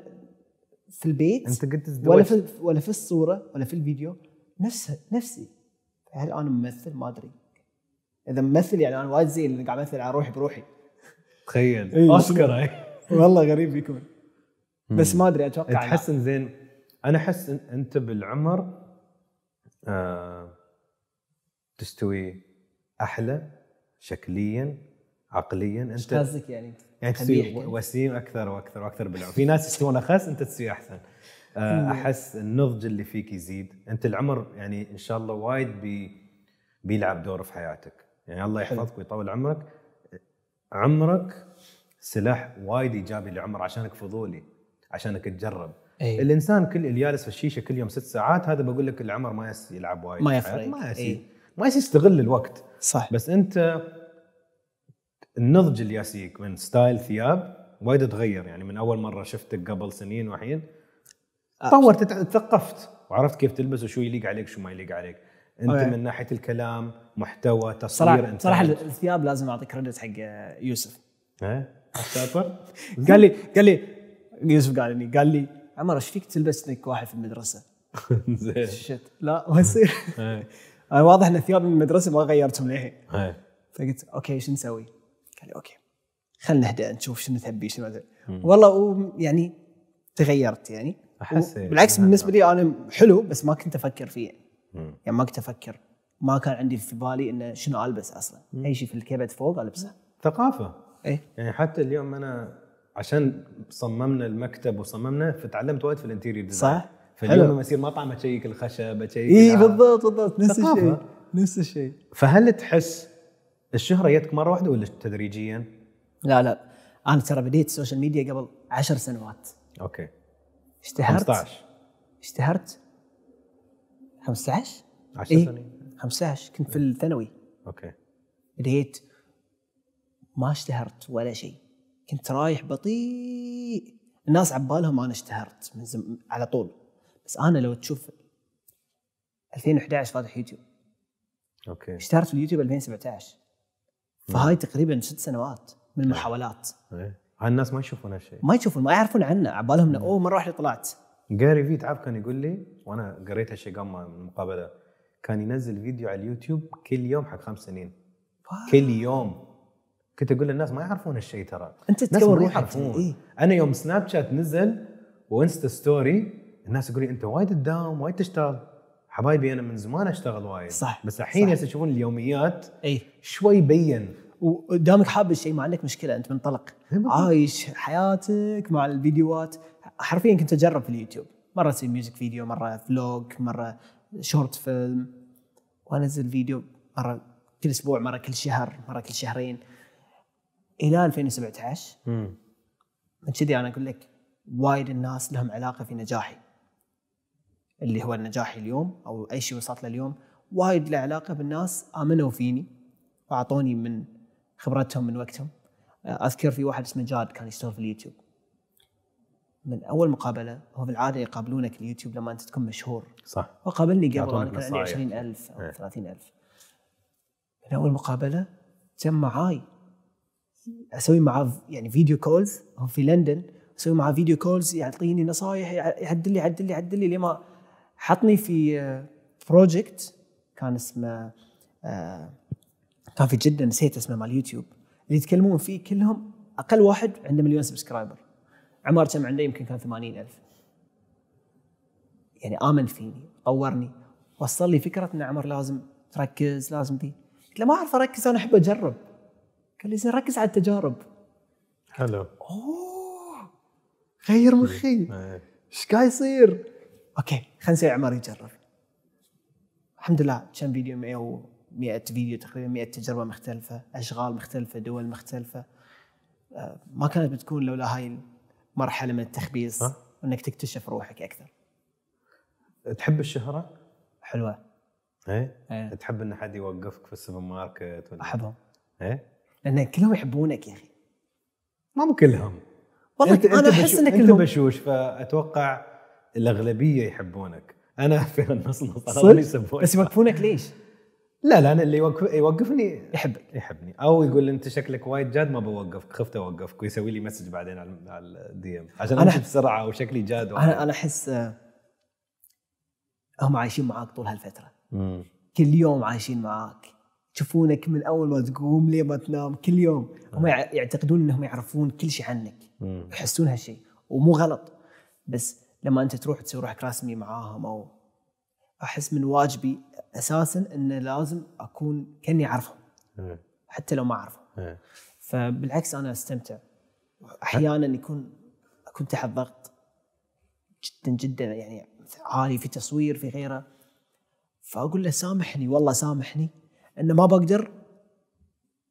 في البيت انت قلت ولا في ولا في الصوره ولا في الفيديو نفسها نفسي هل انا ممثل؟ ما ادري اذا ممثل يعني انا وايد زي اللي قاعد امثل على روحي بروحي تخيل إيه. اوسكار إيه. والله غريب بيكون بس ما ادري اتوقع تحس ان زين انا احس إن انت بالعمر آه تستوي احلى شكليا عقليا انت ايش قصدك يعني؟ يعني تستوي يعني. وسيم اكثر واكثر واكثر بالعمر في ناس يستوون اخس انت تستوي احسن آه، احس النضج اللي فيك يزيد انت العمر يعني ان شاء الله وايد بي بيلعب دور في حياتك يعني الله يحفظك ويطول عمرك عمرك سلاح وايد ايجابي لعمر عشانك فضولي عشانك تجرب أيه. الانسان كل اللي جالس في الشيشه كل يوم ست ساعات هذا بقول لك العمر ما يس يلعب وايد ما يفرق ما يس أيه. ما يس يستغل الوقت صح بس انت النضج اللي ياسيك من ستايل ثياب وايد تغير يعني من اول مره شفتك قبل سنين وحين طورت تثقفت وعرفت كيف تلبس وشو يليق عليك وشو ما يليق عليك انت أوه. من ناحيه الكلام محتوى تصوير صراحه, صراحة الثياب لازم اعطي كريدت حق يوسف إيه؟ عارف قال لي قال لي يوسف قال لي قال لي عمر ايش فيك تلبس نك واحد في المدرسه؟ زين شت لا ما يصير إيه. انا واضح ان ثيابي من المدرسه ما غيرتهم للحين إيه. فقلت اوكي شو نسوي؟ قال لي اوكي خلنا نهدأ نشوف شنو تبي شنو والله يعني تغيرت يعني احس إيه. بالعكس بالنسبه لي انا حلو بس ما كنت افكر فيه يعني ما كنت افكر ما كان عندي في بالي انه شنو البس اصلا اي شيء في الكبد فوق البسه ثقافه ايه يعني حتى اليوم انا عشان صممنا المكتب وصممنا فتعلمت وايد في الانتيريور ديزاين صح فاليوم لما اصير مطعم اشيك الخشب اشيك اي بالضبط بالضبط نفس الشيء نفس الشيء فهل تحس الشهره جتك مره واحده ولا تدريجيا؟ لا لا انا ترى بديت السوشيال ميديا قبل عشر سنوات اوكي اشتهرت 15 اشتهرت 15 10 إيه. سنين 15 كنت في الثانوي اوكي بديت ما اشتهرت ولا شيء كنت رايح بطيء الناس عبالهم انا اشتهرت من زم... على طول بس انا لو تشوف 2011 فاتح يوتيوب اوكي اشتهرت في اليوتيوب 2017 فهاي تقريبا ست سنوات من المحاولات طيب. ايه الناس ما يشوفون هالشيء ما يشوفون ما يعرفون عنه عبالهم انه اوه مره واحده طلعت جاري في تعرف كان يقول لي وانا قريت هالشيء قام المقابله كان ينزل فيديو على اليوتيوب كل يوم حق خمس سنين كل يوم كنت اقول للناس ما يعرفون هالشيء ترى انت تكون روحك إيه؟ انا يوم سناب شات نزل وانستا ستوري الناس يقول لي انت وايد تداوم وايد تشتغل حبايبي انا من زمان اشتغل وايد صح بس الحين تشوفون اليوميات اي شوي بين ودامك حاب الشيء ما عندك مشكله انت منطلق إيه، عايش حياتك مع الفيديوهات حرفيا كنت اجرب في اليوتيوب مره اسوي ميوزك فيديو مره فلوج مره شورت فيلم وانزل فيديو مره كل اسبوع مره كل شهر مره كل شهرين الى 2017 من كذي انا اقول لك وايد الناس لهم علاقه في نجاحي اللي هو نجاحي اليوم او اي شيء وصلت له اليوم وايد له علاقه بالناس امنوا فيني واعطوني من خبرتهم من وقتهم اذكر في واحد اسمه جاد كان يشتغل في اليوتيوب من اول مقابله هو بالعاده يقابلونك اليوتيوب لما انت تكون مشهور صح وقابلني قبل انا كان عندي 20000 او 30000 إيه. من اول مقابله تم معاي اسوي معاه يعني فيديو كولز هو في لندن اسوي معاه فيديو كولز يعطيني نصائح يعدل لي يعدل لي يعدل لي لما حطني في بروجكت كان اسمه آه، كان في جده نسيت اسمه مال اليوتيوب اللي يتكلمون فيه كلهم اقل واحد عنده مليون سبسكرايبر عمر كم عنده يمكن كان 80000 يعني امن فيني طورني وصل لي فكره ان عمر لازم تركز لازم دي قلت له ما اعرف اركز انا احب اجرب قال لي زين ركز على التجارب حلو اوه غير مخي إيه. ايش قاعد يصير؟ اوكي خلينا نسوي عمار يجرب الحمد لله كم فيديو 100 100 فيديو تقريبا 100 تجربه مختلفه اشغال مختلفه دول مختلفه آه، ما كانت بتكون لولا هاي المرحله من التخبيص وانك تكتشف روحك اكثر تحب الشهره حلوه ايه, ايه. تحب ان حد يوقفك في السوبر ماركت ولا احبهم ايه لان كلهم يحبونك يا اخي ما مو كلهم والله انت انا احس انك كلهم انت بشوش فاتوقع الاغلبيه يحبونك انا في النص نص بس يوقفونك ليش؟ لا لا انا اللي يوقف يوقفني يحبك يحبني او يقول انت شكلك وايد جاد ما بوقفك خفت اوقفك ويسوي لي مسج بعدين على الدي ام عشان انا بسرعه وشكلي جاد انا انا احس آه، هم عايشين معاك طول هالفتره مم. كل يوم عايشين معاك يشوفونك من اول ما تقوم لين ما تنام كل يوم هم يعتقدون انهم يعرفون كل شيء عنك يحسون هالشيء ومو غلط بس لما انت تروح تسوي روحك رسمي معاهم او احس من واجبي اساسا انه لازم اكون كاني اعرفهم حتى لو ما اعرفهم فبالعكس انا استمتع احيانا يكون اكون تحت ضغط جدا جدا يعني عالي في تصوير في غيره فاقول له سامحني والله سامحني انه ما بقدر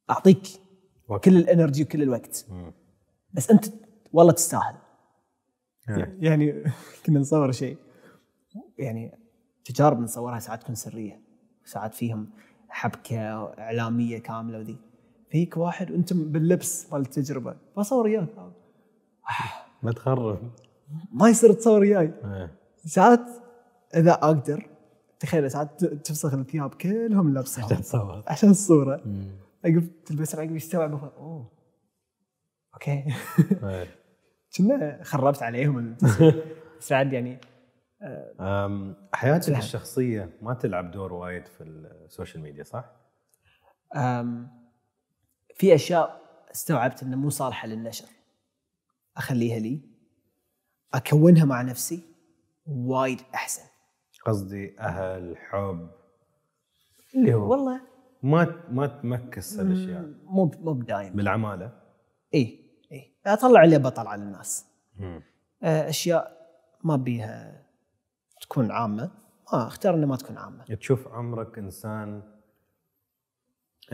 اعطيك وقت. كل الانرجي وكل الوقت مم. بس انت والله تستاهل يعني, يعني كنا نصور شيء يعني تجارب نصورها ساعات تكون سريه ساعات فيهم حبكه اعلاميه كامله وذي فيك واحد وانتم باللبس مال التجربه بصور وياك ما تخرب ما يصير تصور وياي إيه. ساعات اذا اقدر تخيل ساعات تفسخ الثياب كلهم لابسها عشان الصوره عشان الصوره عقب تلبس عقب يستوعب اوه اوكي كنا خربت عليهم بس عاد يعني آه، حياتك الشخصيه ما تلعب دور وايد في السوشيال ميديا صح؟ في اشياء استوعبت انها مو صالحه للنشر اخليها لي اكونها مع نفسي وايد احسن قصدي اهل حب اللي هو والله ما ما تمكس الاشياء مو مو بدايم بالعماله اي اي اطلع اللي بطلع على الناس مم. آه، اشياء ما بيها تكون عامه ما آه، اختار انها ما تكون عامه يعني تشوف عمرك انسان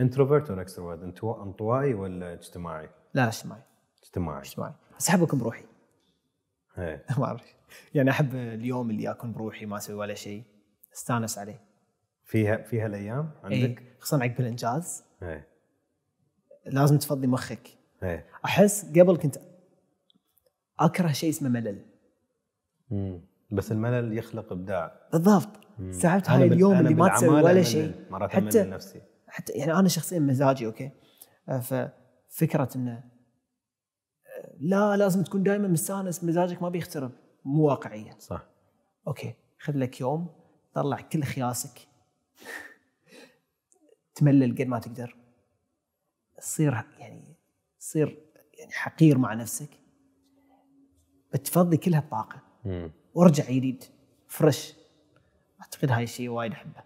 انتروفيرت ولا اكستروفيرت انطوائي ولا اجتماعي؟ لا اجتماعي اجتماعي اجتماعي اسحبكم بروحي إيه. ما اعرف يعني احب اليوم اللي اكون بروحي ما اسوي ولا شيء استانس عليه فيها فيها الايام عندك؟ ايه خصوصا عقب الانجاز ايه لازم تفضي مخك ايه احس قبل كنت اكره شيء اسمه ملل امم بس الملل يخلق ابداع بالضبط تعبت هاي اليوم اللي ما تسوي ولا شيء مرات حتى نفسي حتى يعني انا شخصيا مزاجي اوكي آه، ففكره انه لا لازم تكون دائما مستانس مزاجك ما بيخترب مو واقعيه صح اوكي خذ لك يوم طلع كل خياسك تملل قد ما تقدر تصير يعني تصير يعني حقير مع نفسك بتفضي كل هالطاقه وارجع جديد فرش اعتقد هاي الشيء وايد احبه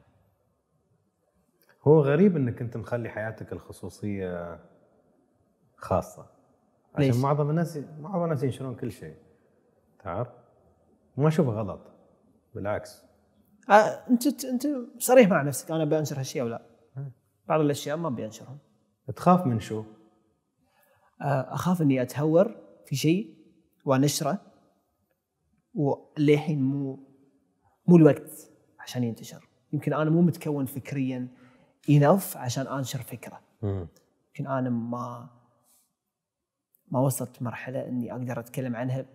هو غريب انك انت مخلي حياتك الخصوصيه خاصه عشان ليش؟ معظم الناس معظم الناس ينشرون كل شيء تعرف؟ ما اشوفه غلط بالعكس آه، انت انت صريح مع نفسك انا بنشر هالشيء او لا بعض الاشياء ما بينشرهم تخاف من شو؟ آه، اخاف اني اتهور في شيء وانشره وللحين مو مو الوقت عشان ينتشر يمكن انا مو متكون فكريا انف عشان انشر فكره يمكن انا ما ما وصلت مرحله اني اقدر اتكلم عنها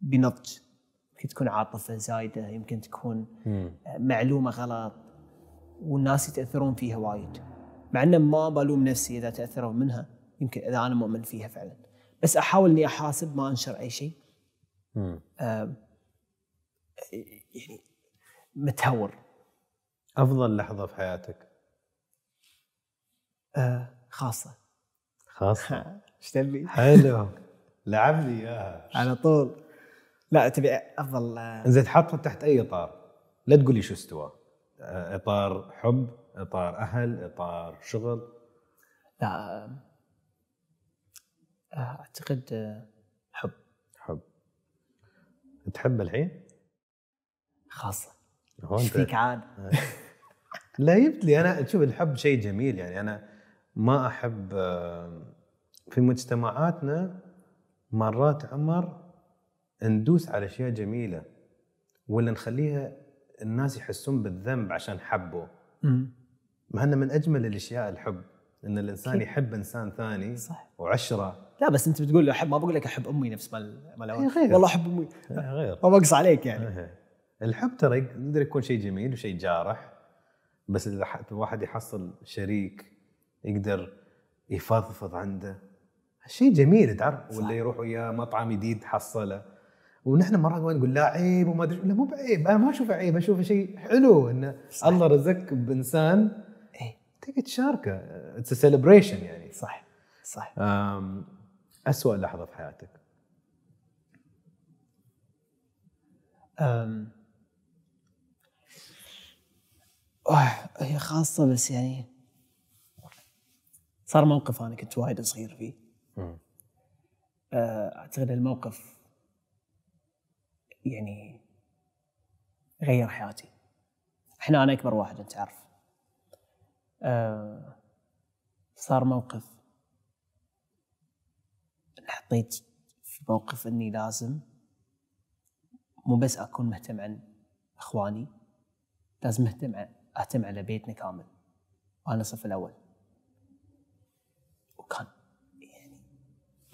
بنضج يمكن تكون عاطفه زايده يمكن تكون مم. معلومه غلط والناس يتاثرون فيها وايد مع انه ما بلوم نفسي اذا تاثروا منها يمكن اذا انا مؤمن فيها فعلا بس احاول اني احاسب ما انشر اي شيء آه يعني متهور افضل لحظه في حياتك آه خاصه خاصه ايش تبي؟ حلو لعب لي اياها على طول لا تبي افضل آه. زين تحطها تحت اي اطار؟ لا تقول لي شو استوى آه، اطار حب اطار اهل اطار شغل لا آه، اعتقد حب حب تحب الحين؟ خاصه هون فيك عاد لا جبت لي انا شوف الحب شيء جميل يعني انا ما احب في مجتمعاتنا مرات عمر ندوس على اشياء جميله ولا نخليها الناس يحسون بالذنب عشان حبوا مع انه من اجمل الاشياء الحب ان الانسان يحب انسان ثاني صح وعشره لا بس انت بتقول له احب ما بقول لك احب امي نفس ما إيه، غير والله احب امي إيه، غير ما بقص عليك يعني إيه. الحب ترى يقدر يكون شيء جميل وشيء جارح بس اذا الواحد يحصل شريك يقدر يفضفض عنده شيء جميل تعرف ولا يروح ويا مطعم جديد حصله ونحن مرات نقول لا عيب وما ادري لا مو بعيب انا ما اشوفه عيب اشوفه شيء حلو انه الله رزقك بانسان إيه. تقدر تشاركه اتس سيلبريشن يعني صح صح اسوء لحظه في حياتك أوه. هي خاصه بس يعني صار موقف انا كنت وايد صغير فيه آه، اعتقد الموقف يعني غير حياتي احنا انا اكبر واحد انت عارف أه صار موقف حطيت في موقف اني لازم مو بس اكون مهتم عن اخواني لازم اهتم اهتم على بيتنا كامل انا الصف الاول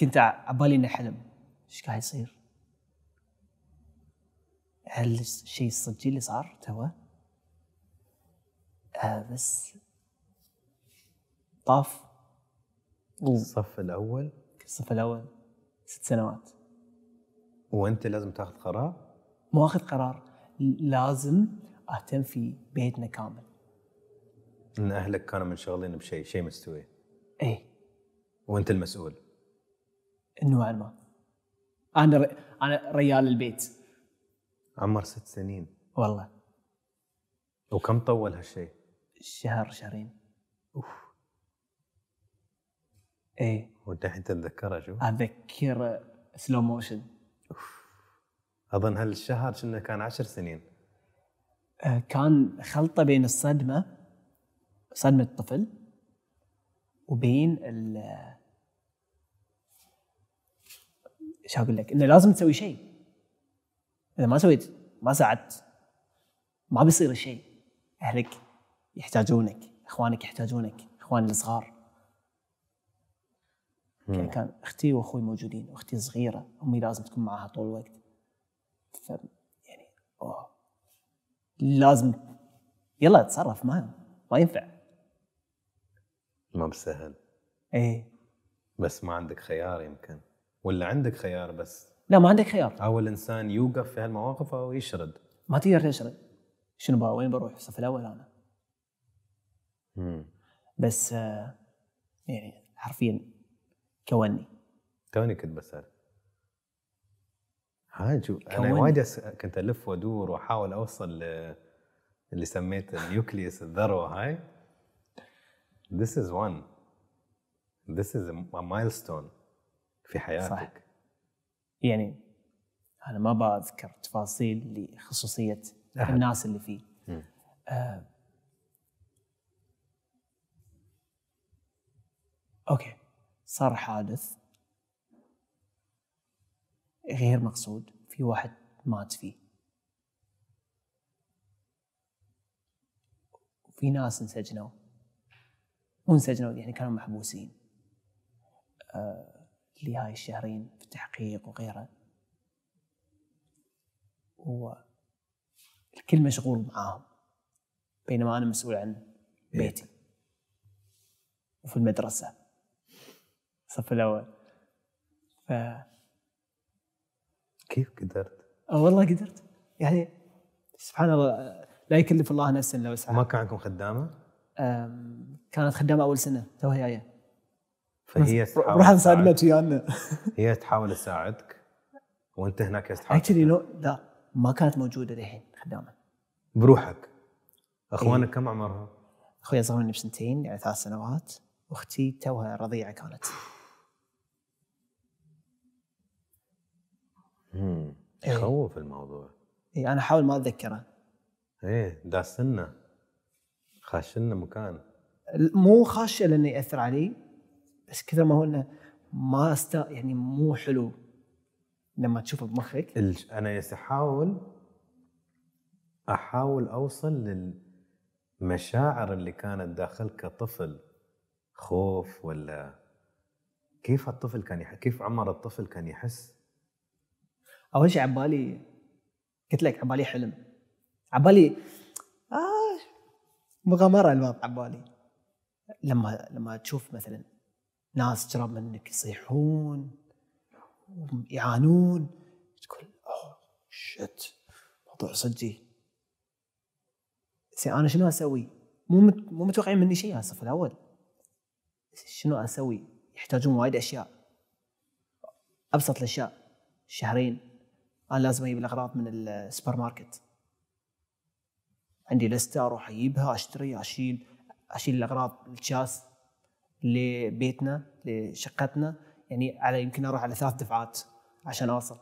كنت عبالي انه حلم ايش قاعد يصير؟ هل الشيء الصجي اللي صار توه؟ آه بس طاف الصف الاول الصف الاول ست سنوات وانت لازم تاخذ قرار؟ مو اخذ قرار لازم اهتم في بيتنا كامل ان اهلك كانوا منشغلين بشيء شيء مستوي ايه وانت المسؤول نوعا ما انا ر... انا ريال البيت عمر ست سنين والله وكم طول هالشيء؟ شهر شهرين اوف ايه الحين تتذكره شو؟ اتذكر سلو موشن اوف اظن هالشهر كنا كان عشر سنين آه كان خلطه بين الصدمه صدمه الطفل وبين ال ايش اقول لك؟ انه لازم تسوي شيء. اذا ما سويت ما ساعدت ما بيصير الشيء. اهلك يحتاجونك، اخوانك يحتاجونك، اخواني الصغار. مم. كان اختي واخوي موجودين، اختي صغيره، امي لازم تكون معاها طول الوقت. ف يعني أوه. لازم يلا اتصرف ما ما ينفع. ما بسهل. ايه بس ما عندك خيار يمكن. ولا عندك خيار بس؟ لا ما عندك خيار او الانسان يوقف في هالمواقف او يشرد ما تقدر تشرد شنو بقى وين بروح الصف الاول انا؟ مم. بس آه، يعني حرفيا كوني توني كنت بسال هاجو انا وايد كنت الف وادور واحاول اوصل ل... اللي سميته النيوكليوس الذروه هاي This is one. This is a milestone. في حياتك صح. يعني انا ما بذكر تفاصيل لخصوصيه أحد. الناس اللي فيه آه اوكي صار حادث غير مقصود في واحد مات فيه وفي ناس انسجنوا مو انسجنوا يعني كانوا محبوسين آه لي هاي الشهرين في التحقيق وغيره الكل مشغول معاهم بينما أنا مسؤول عن إيه. بيتي وفي المدرسة الصف الأول ف كيف قدرت؟ أه، والله قدرت يعني سبحان الله لا يكلف الله نفسا الا وسعها ما كان عندكم خدامه؟ كانت خدامه اول سنه توها جايه فهي تحاول روح نساعد بتيانا هي تحاول تساعدك وانت هناك تحاول اكشلي لو لا ما كانت موجوده للحين خدامه بروحك إيه. اخوانك كم عمرها؟ اخوي اصغر مني بسنتين يعني ثلاث سنوات واختي توها رضيعه كانت امم يخوف إيه؟ الموضوع اي انا احاول ما اتذكره ايه داسنا خاشنا مكان مو خاشه لانه ياثر علي بس كثر ما هو انه ما است يعني مو حلو لما تشوفه بمخك انا يس احاول احاول اوصل للمشاعر اللي كانت داخلك كطفل خوف ولا كيف الطفل كان يح... كيف عمر الطفل كان يحس؟ اول شيء عبالي قلت لك عبالي حلم عبالي آه مغامره الوضع عبالي لما لما تشوف مثلا ناس جرب منك يصيحون يعانون تقول اوه شت موضوع صجي انا شنو اسوي؟ مو مت... مو متوقعين مني شيء الصف الاول شنو اسوي؟ يحتاجون وايد اشياء ابسط الاشياء شهرين انا لازم اجيب الاغراض من السوبر ماركت عندي لسته اروح اجيبها اشتري اشيل اشيل الاغراض الكاس لبيتنا لشقتنا يعني على يمكن اروح على ثلاث دفعات عشان اوصل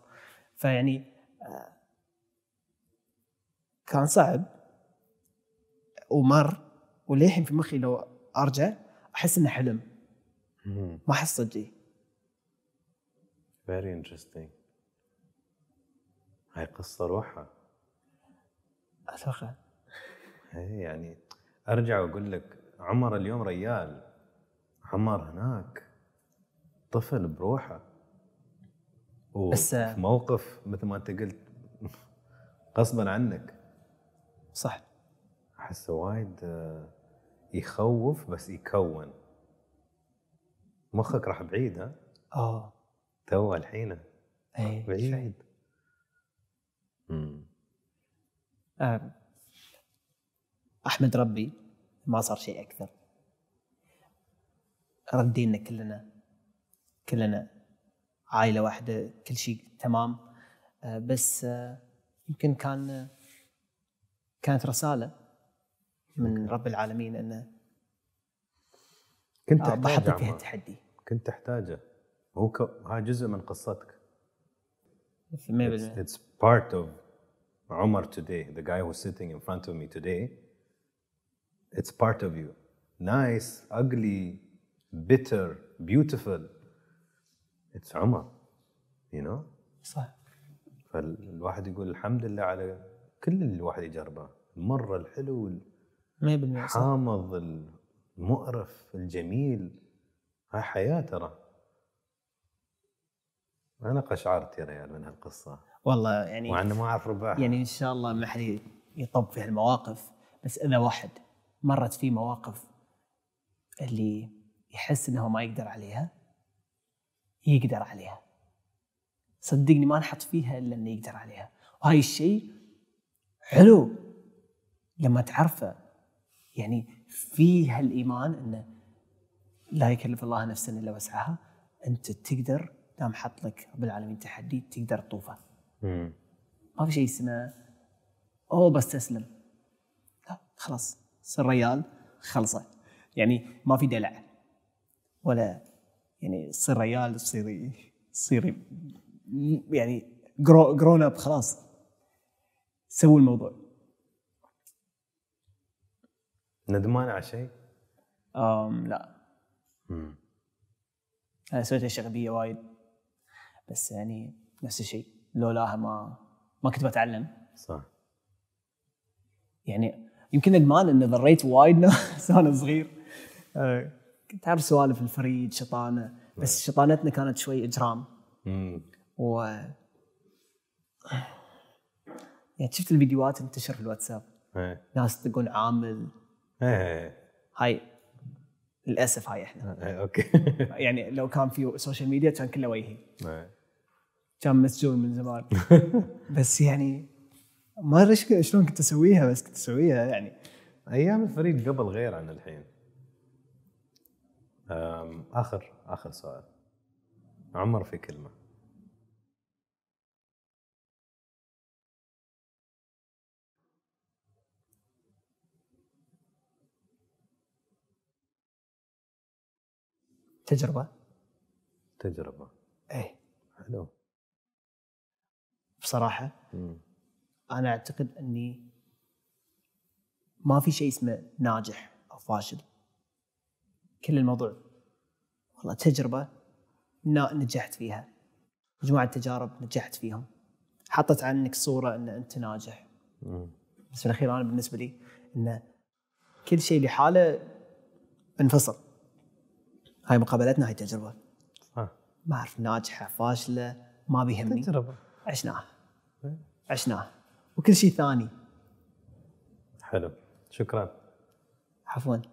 فيعني آه، كان صعب ومر وللحين في مخي لو ارجع احس انه حلم ما احس صدقي فيري انترستينج هاي قصه روحها اتوقع إيه، يعني ارجع واقول لك عمر اليوم ريال عمار هناك طفل بروحه بس في موقف مثل ما انت قلت غصبا عنك صح احسه وايد آه، يخوف بس يكون مخك راح بعيد ها؟ اه تو الحين اي بعيد امم احمد ربي ما صار شيء اكثر ترى ديننا كلنا كلنا عائله واحده كل شيء تمام آه، بس آه، يمكن كان كانت رساله من رب العالمين انه كنت آه، تحتاجه حطيت فيها التحدي كنت تحتاجه هو ك... هاي جزء من قصتك 100% it's, it's part of عمر today the guy who's sitting in front of me today it's part of you nice ugly bitter, beautiful. It's عمر. You know? صح. فالواحد يقول الحمد لله على كل اللي الواحد يجربه، المره الحلو 100% حامض المؤرف الجميل هاي حياه ترى. انا قشعرت يا ريال من هالقصه. والله يعني مع انه ما اعرف رباح يعني ان شاء الله ما حد يطب في هالمواقف بس اذا واحد مرت فيه مواقف اللي يحس انه ما يقدر عليها يقدر عليها صدقني ما نحط فيها الا انه يقدر عليها وهاي الشيء حلو لما تعرفه يعني في هالايمان انه لا يكلف الله نفسا الا وسعها انت تقدر دام حط لك رب العالمين تحدي تقدر تطوفه. ما في شيء اسمه اوه بستسلم لا خلاص صر ريال خلصه يعني ما في دلع ولا يعني تصير ريال تصير إيه، تصير يعني جرو جرون اب خلاص سووا الموضوع ندمان على شيء؟ أم لا مم. انا سويت اشياء غبيه وايد بس يعني نفس الشيء لولاها ما ما كنت بتعلم صح يعني يمكن ندمان اني ضريت وايد ناس وانا صغير آه. تعرف سوالف الفريد شطانه بس نعم. شطانتنا كانت شوي اجرام مم. و يعني شفت الفيديوهات تنتشر في الواتساب ايه. ناس تقول عامل ايه. إيه،, إيه. هاي للاسف هاي احنا ايه. إيه، اوكي يعني لو كان في سوشيال ميديا كان كله وجهي كان مسجون من زمان بس يعني ما ادري شلون كنت اسويها بس كنت اسويها يعني ايام الفريد قبل غير عن الحين اخر اخر سؤال عمر في كلمه تجربة تجربة ايه حلو بصراحة مم. أنا أعتقد أني ما في شيء اسمه ناجح أو فاشل كل الموضوع والله تجربه نجحت فيها مجموعه تجارب نجحت فيهم حطت عنك صوره ان انت ناجح بس في الاخير انا بالنسبه لي ان كل شيء لحاله انفصل هاي مقابلتنا هاي تجربه صح آه. ما اعرف ناجحه فاشله ما بيهمني تجربه عشناها إيه. عشناها وكل شيء ثاني حلو شكرا عفوا